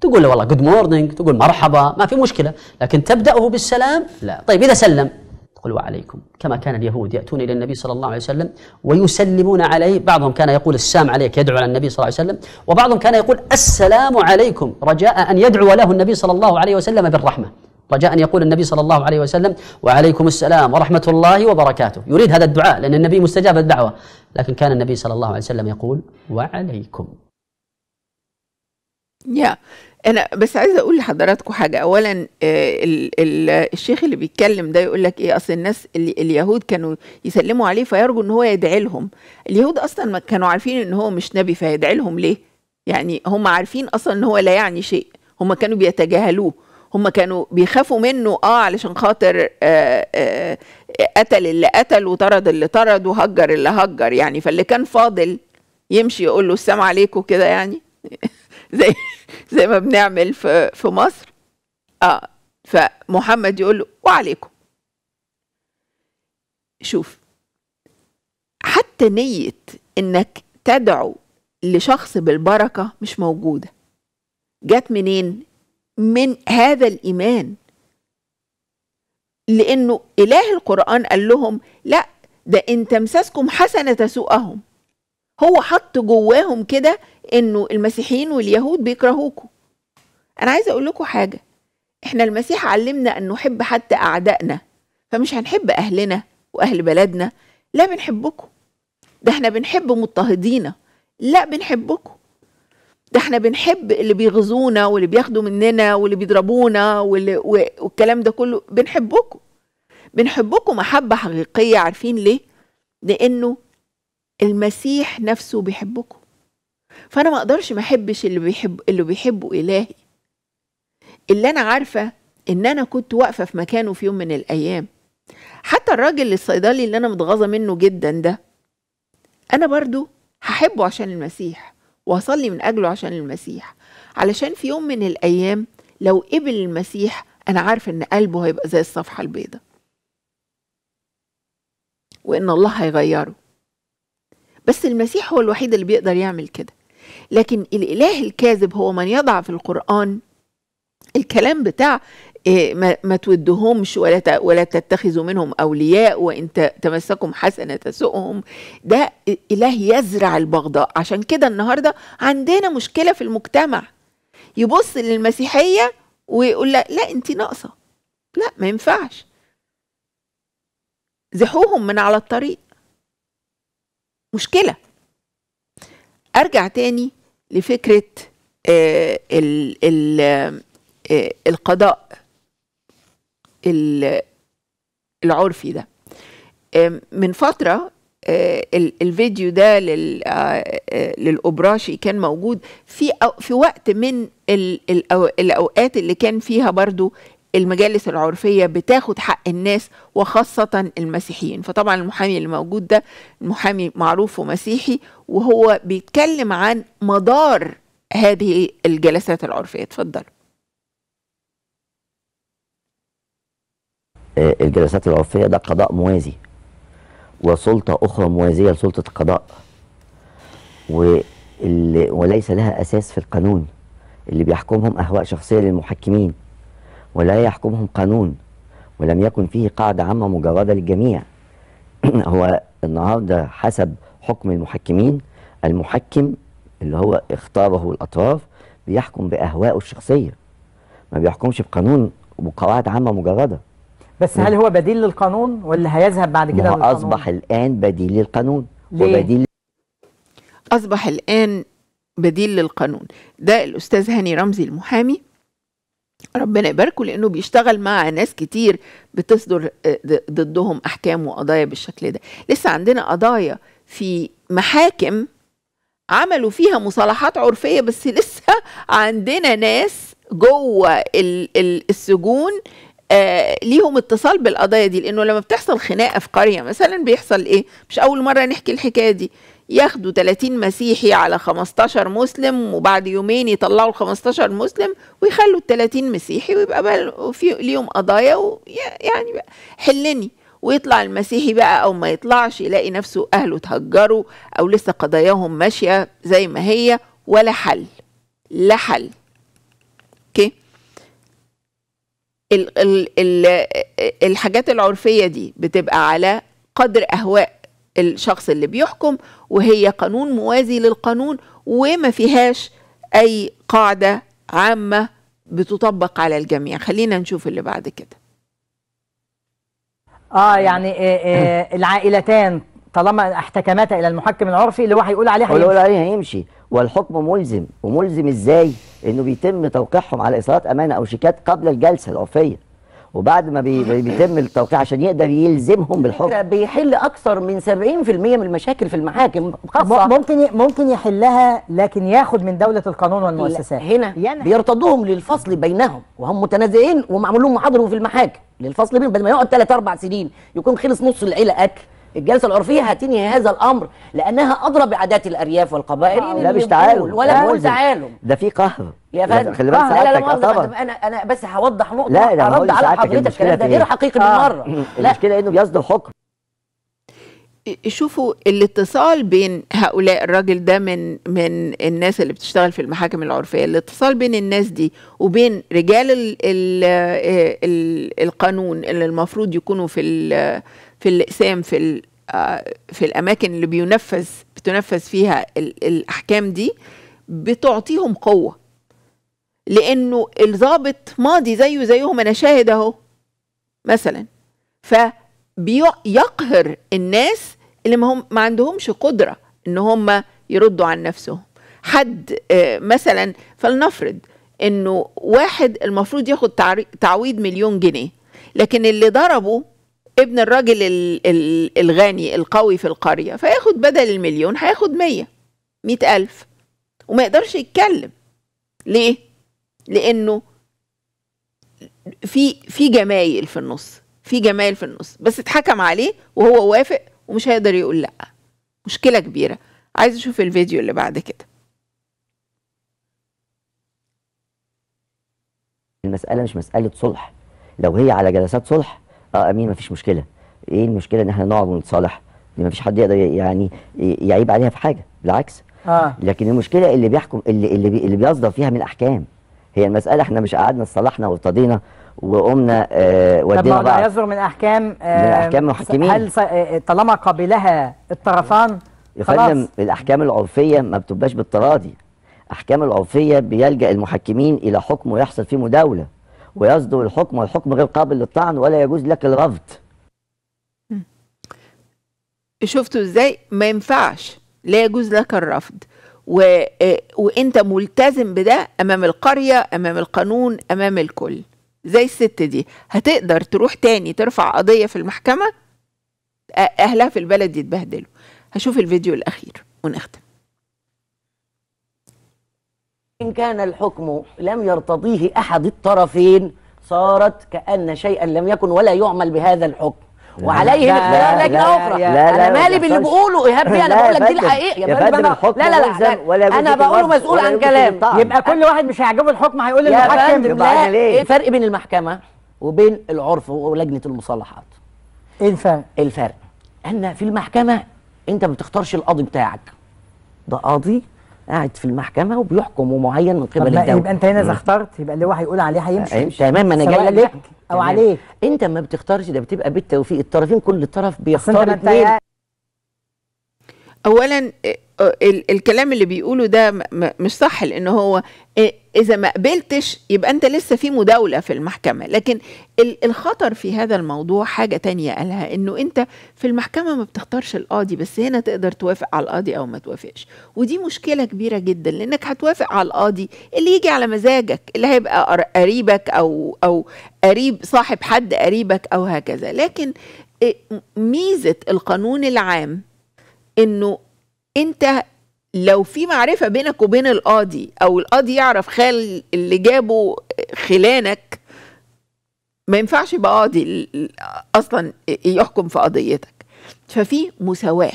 تقول له والله جود مورنينج تقول مرحبا ما في مشكلة لكن تبدأه بالسلام لا طيب إذا سلم تقول وعليكم كما كان اليهود يأتون إلى النبي صلى الله عليه وسلم ويسلمون عليه بعضهم كان يقول السام عليك يدعو على النبي صلى الله عليه وسلم وبعضهم كان يقول السلام عليكم رجاء أن يدعو له النبي صلى الله عليه وسلم بالرحمة رجاء أن يقول النبي صلى الله عليه وسلم وعليكم السلام ورحمة الله وبركاته يريد هذا الدعاء لأن النبي مستجاب الدعوة لكن كان النبي صلى الله عليه وسلم يقول وعليكم يا انا بس عايزه اقول لحضراتكم حاجه اولا آه، الشيخ اللي بيتكلم ده يقول لك ايه اصل الناس اليهود كانوا يسلموا عليه فيرجوا ان هو يدعي لهم اليهود اصلا ما كانوا عارفين ان هو مش نبي فيدعي لهم ليه يعني هم عارفين اصلا ان هو لا يعني شيء هم كانوا بيتجاهلوه هم كانوا بيخافوا منه اه علشان خاطر آه، آه، قتل اللي قتل وطرد اللي طرد وهجر اللي هجر يعني فاللي كان فاضل يمشي يقول له السلام عليكم كده يعني زي زي ما بنعمل في في مصر اه فمحمد يقول له وعليكم شوف حتى نية انك تدعو لشخص بالبركة مش موجودة جت منين من هذا الايمان لانه اله القران قال لهم لا ده ان تمسسكم حسنه تسوءهم هو حط جواهم كده انه المسيحيين واليهود بيكرهوكم انا عايزه اقول لكم حاجه احنا المسيح علمنا ان نحب حتى اعدائنا فمش هنحب اهلنا واهل بلدنا لا بنحبكم ده احنا بنحب مضطهدينا لا بنحبكم ده احنا بنحب اللي بيغزونا واللي بياخدوا مننا واللي بيضربونا واللي والكلام ده كله بنحبكم بنحبكم محبة حقيقية عارفين ليه؟ لأنه المسيح نفسه بيحبكم فأنا ما أقدرش ما أحبش اللي بيحب اللي بيحبه إلهي اللي أنا عارفة إن أنا كنت واقفة في مكانه في يوم من الأيام حتى الراجل الصيدلي اللي أنا متغاظة منه جدا ده أنا برضو هحبه عشان المسيح واصلي من أجله عشان المسيح علشان في يوم من الأيام لو قبل المسيح أنا عارف إن قلبه هيبقى زي الصفحة البيضاء وإن الله هيغيره بس المسيح هو الوحيد اللي بيقدر يعمل كده لكن الإله الكاذب هو من يضع في القرآن الكلام بتاع إيه، ما تودهمش ولا ولا تتخذوا منهم اولياء وان تمسكم حسنه تسؤهم ده اله يزرع البغضاء عشان كده النهارده عندنا مشكله في المجتمع يبص للمسيحيه ويقول لا لا انت ناقصه لا ما ينفعش زحوهم من على الطريق مشكله ارجع تاني لفكره آه ال ال آه القضاء العرفي ده من فترة آه، الفيديو ده آه، آه، للأبراشي كان موجود في في وقت من الأوقات اللي كان فيها برضو المجالس العرفية بتاخد حق الناس وخاصة المسيحيين فطبعا المحامي اللي موجود ده محامي معروف ومسيحي وهو بيتكلم عن مدار هذه الجلسات العرفية اتفضلوا آه، الجلسات العرفية ده قضاء موازي وسلطة أخرى موازية لسلطة القضاء وليس لها أساس في القانون اللي بيحكمهم أهواء شخصية للمحكمين ولا يحكمهم قانون ولم يكن فيه قاعدة عامة مجردة للجميع هو النهاردة حسب حكم المحكمين المحكم اللي هو اختاره الأطراف بيحكم باهواءه الشخصية ما بيحكمش بقانون وقواعد عامة مجردة بس هل هو بديل للقانون ولا هيذهب بعد كده للقانون؟ أصبح الآن بديل للقانون ليه؟ وبديل أصبح الآن بديل للقانون ده الأستاذ هاني رمزي المحامي ربنا يباركه لأنه بيشتغل مع ناس كتير بتصدر آه، ضدهم أحكام وقضايا بالشكل ده لسه عندنا قضايا في محاكم عملوا فيها مصالحات عرفية بس لسه عندنا ناس جوه السجون آه، ليهم اتصال بالقضايا دي لانه لما بتحصل خناقه في قريه مثلا بيحصل ايه مش اول مره نحكي الحكايه دي ياخدوا 30 مسيحي على 15 مسلم وبعد يومين يطلعوا ال 15 مسلم ويخلوا ال 30 مسيحي ويبقى في ليهم قضايا ويعني بقى حلني ويطلع المسيحي بقى او ما يطلعش يلاقي نفسه اهله اتهجروا او لسه قضاياهم ماشيه زي ما هي ولا حل لا حل اوكي okay. الـ الـ الـ الحاجات العرفيه دي بتبقى على قدر اهواء الشخص اللي بيحكم وهي قانون موازي للقانون وما فيهاش اي قاعده عامه بتطبق على الجميع خلينا نشوف اللي بعد كده اه يعني آه، آه، العائلتان طالما احتكمتا الى المحكم العرفي اللي هو هيقول عليه هيمشي هيقول عليه هيمشي والحكم ملزم وملزم ازاي انه بيتم توقيعهم على اصالات امانه او شيكات قبل الجلسه العرفيه وبعد ما بي بيتم التوقيع عشان يقدر يلزمهم بالحكم بيحل اكثر من 70% من المشاكل في المحاكم خاصه ممكن ممكن يحلها لكن ياخد من دوله القانون والمؤسسات هنا يعني بيرتضوهم للفصل بينهم وهم متنازعين ومعمول لهم محاضره في المحاكم للفصل بينهم بدل ما يقعد 3 4 سنين يكون خلص نص العيله اكل الجلسه العرفيه هتنهي هذا الامر لانها اضرب بعادات الارياف والقبائل لا مش تعالوا ولا بقول تعالوا ده في قهر يا فندم خلي بالك لا لا مؤاخذه انا انا بس هوضح نقطه لا لا هرد على حضرتك الكلام ده غير إيه؟ حقيقي آه مره المشكله انه بيصدر حكم شوفوا الاتصال بين هؤلاء الراجل ده من من الناس اللي بتشتغل في المحاكم العرفيه الاتصال بين الناس دي وبين رجال الـ الـ آه، الـ القانون اللي المفروض يكونوا في في الاقسام في آه، في الاماكن اللي بينفذ بتنفذ فيها الاحكام دي بتعطيهم قوه لانه الضابط ماضي زيه زيهم انا شاهد اهو مثلا فبيقهر الناس اللي ما هم ما عندهمش قدره ان هم يردوا عن نفسهم حد آه، مثلا فلنفرض انه واحد المفروض ياخد تعويض مليون جنيه لكن اللي ضربه ابن الراجل الغني القوي في القرية فياخد بدل المليون هياخد مية مية ألف وما يقدرش يتكلم ليه؟ لأنه في في جمايل في النص في جمايل في النص بس اتحكم عليه وهو وافق ومش هيقدر يقول لأ مشكلة كبيرة عايز أشوف الفيديو اللي بعد كده المسألة مش مسألة صلح لو هي على جلسات صلح اه امين مفيش مشكله ايه المشكله ان احنا نقعد ونتصالح ما فيش حد يقدر يعني يعيب عليها في حاجه بالعكس آه. لكن المشكله اللي بيحكم اللي اللي, بي اللي بيصدر فيها من احكام هي المساله احنا مش قعدنا اتصالحنا وارتضينا وقمنا آه ودينا طب ما يصدر من احكام آه من احكام محكمين هل آه، طالما قبلها الطرفان يا فندم الاحكام العرفيه ما بتبقاش بالتراضي احكام العرفيه بيلجا المحكمين الى حكم ويحصل فيه مداوله ويصدر الحكم والحكم غير قابل للطعن ولا يجوز لك الرفض شفتوا ازاي ما ينفعش لا يجوز لك الرفض و... آه، وانت ملتزم بده امام القريه امام القانون امام الكل زي الست دي هتقدر تروح تاني ترفع قضيه في المحكمه اهلها في البلد يتبهدلوا هشوف الفيديو الاخير ونختم إن كان الحكم لم يرتضيه أحد الطرفين صارت كأن شيئا لم يكن ولا يعمل بهذا الحكم وعليه الاختيار لجنه اخرى انا مالي باللي بقوله ايهاب انا بقول لك دي الحقيقه يا فندم أنا... لا لا لا, لا. انا بقوله مسؤول عن كلام يبقى كل واحد مش هيعجبه الحكم هيقول للمحكم لا ايه الفرق بين المحكمه وبين العرف ولجنه المصالحات ايه الفرق الفرق ان في المحكمه انت ما بتختارش القاضي بتاعك ده قاضي قاعد في المحكمه وبيحكم ومعين من قبل الدوله يبقى انت هنا اذا اخترت يبقى اللي هو هيقول عليه هيمشي إيه؟ تمام انا جاي لك او عليك انت ما بتختارش ده بتبقى بالتوفيق الطرفين كل طرف بيختار اولا آه، آه، الكلام اللي بيقوله ده مش صح لان هو آه، اذا ما قبلتش يبقى انت لسه في مداوله في المحكمه لكن الخطر في هذا الموضوع حاجه تانية قالها انه انت في المحكمه ما بتختارش القاضي بس هنا تقدر توافق على القاضي او ما توافقش ودي مشكله كبيره جدا لانك هتوافق على القاضي اللي يجي على مزاجك اللي هيبقى قريبك او او قريب صاحب حد قريبك او هكذا لكن ميزه القانون العام انه انت لو في معرفه بينك وبين القاضي او القاضي يعرف خال اللي جابه خلانك ما ينفعش يبقى قاضي اصلا يحكم في قضيتك ففي مساواه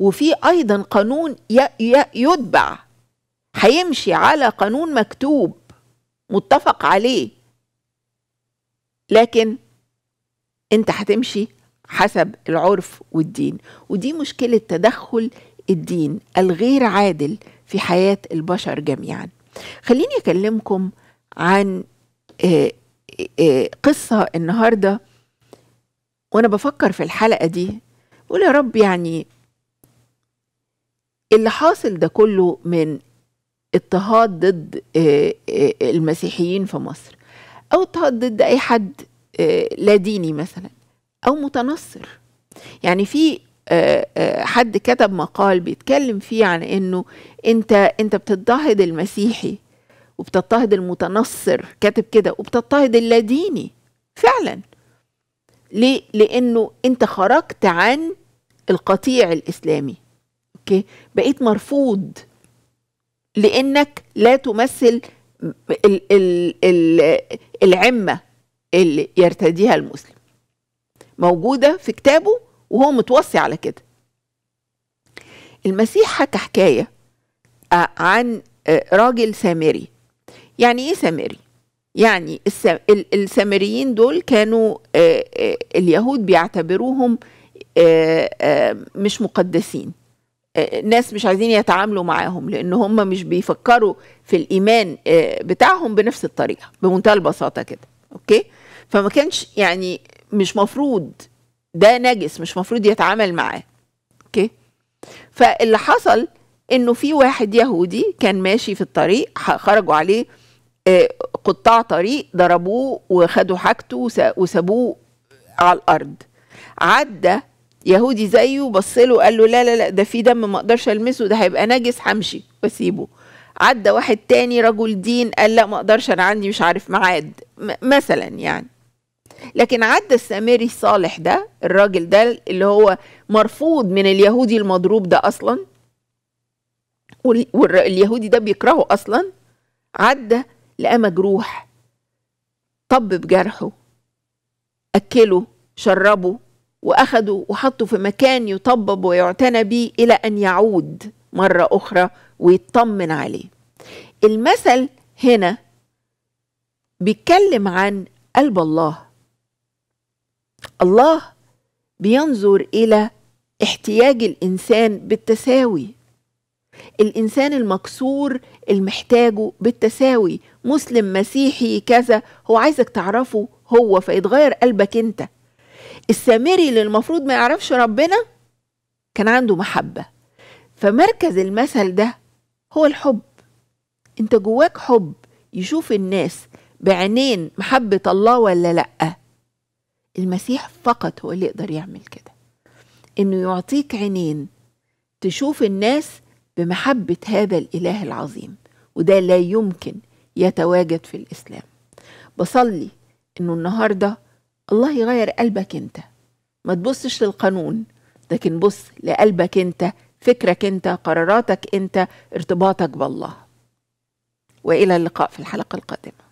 وفي ايضا قانون يتبع هيمشي على قانون مكتوب متفق عليه لكن انت هتمشي حسب العرف والدين ودي مشكلة تدخل الدين الغير عادل في حياة البشر جميعا خليني أكلمكم عن آه، آه، آه، قصة النهاردة وأنا بفكر في الحلقة دي بقول يا رب يعني اللي حاصل ده كله من اضطهاد ضد المسيحيين في مصر أو اضطهاد ضد أي حد لا ديني مثلا او متنصر يعني في آه، آه، حد كتب مقال بيتكلم فيه عن انه انت انت بتضطهد المسيحي وبتضطهد المتنصر كاتب كده وبتضطهد اللاديني فعلا ليه لانه انت خرجت عن القطيع الاسلامي اوكي بقيت مرفوض لانك لا تمثل ال ال ال العمه اللي يرتديها المسلم موجودة في كتابه وهو متوصي على كده المسيح حكى حكاية آه، عن آه، راجل سامري يعني ايه سامري يعني السامريين دول كانوا آه، اليهود بيعتبروهم مش مقدسين ناس مش عايزين يتعاملوا معاهم لان هم مش بيفكروا في الايمان بتاعهم بنفس الطريقه بمنتهى البساطه كده اوكي فما كانش يعني مش مفروض ده نجس مش مفروض يتعامل معاه اوكي فاللي حصل انه في واحد يهودي كان ماشي في الطريق خرجوا عليه آه، قطاع طريق ضربوه وخدوا حاجته وسابوه على الارض عدى يهودي زيه بص له قال له لا لا لا ده في دم ما اقدرش المسه ده هيبقى نجس همشي واسيبه عدى واحد تاني رجل دين قال لا ما اقدرش انا عندي مش عارف ميعاد مثلا يعني لكن عدى السامري صالح ده الراجل ده اللي هو مرفوض من اليهودي المضروب ده اصلا واليهودي ده بيكرهه اصلا عدى لقى مجروح طب بجرحه اكله شربه واخده وحطه في مكان يطبب ويعتنى به الى ان يعود مره اخرى ويطمن عليه المثل هنا بيتكلم عن قلب الله الله بينظر الى احتياج الانسان بالتساوي الانسان المكسور المحتاجه بالتساوي مسلم مسيحي كذا هو عايزك تعرفه هو فيتغير قلبك انت السامري اللي المفروض ما يعرفش ربنا كان عنده محبه فمركز المثل ده هو الحب انت جواك حب يشوف الناس بعينين محبه الله ولا لأ المسيح فقط هو اللي يقدر يعمل كده انه يعطيك عينين تشوف الناس بمحبه هذا الاله العظيم وده لا يمكن يتواجد في الاسلام بصلي انه النهارده الله يغير قلبك انت ما تبصش للقانون لكن بص لقلبك انت فكرك انت قراراتك انت ارتباطك بالله والى اللقاء في الحلقه القادمه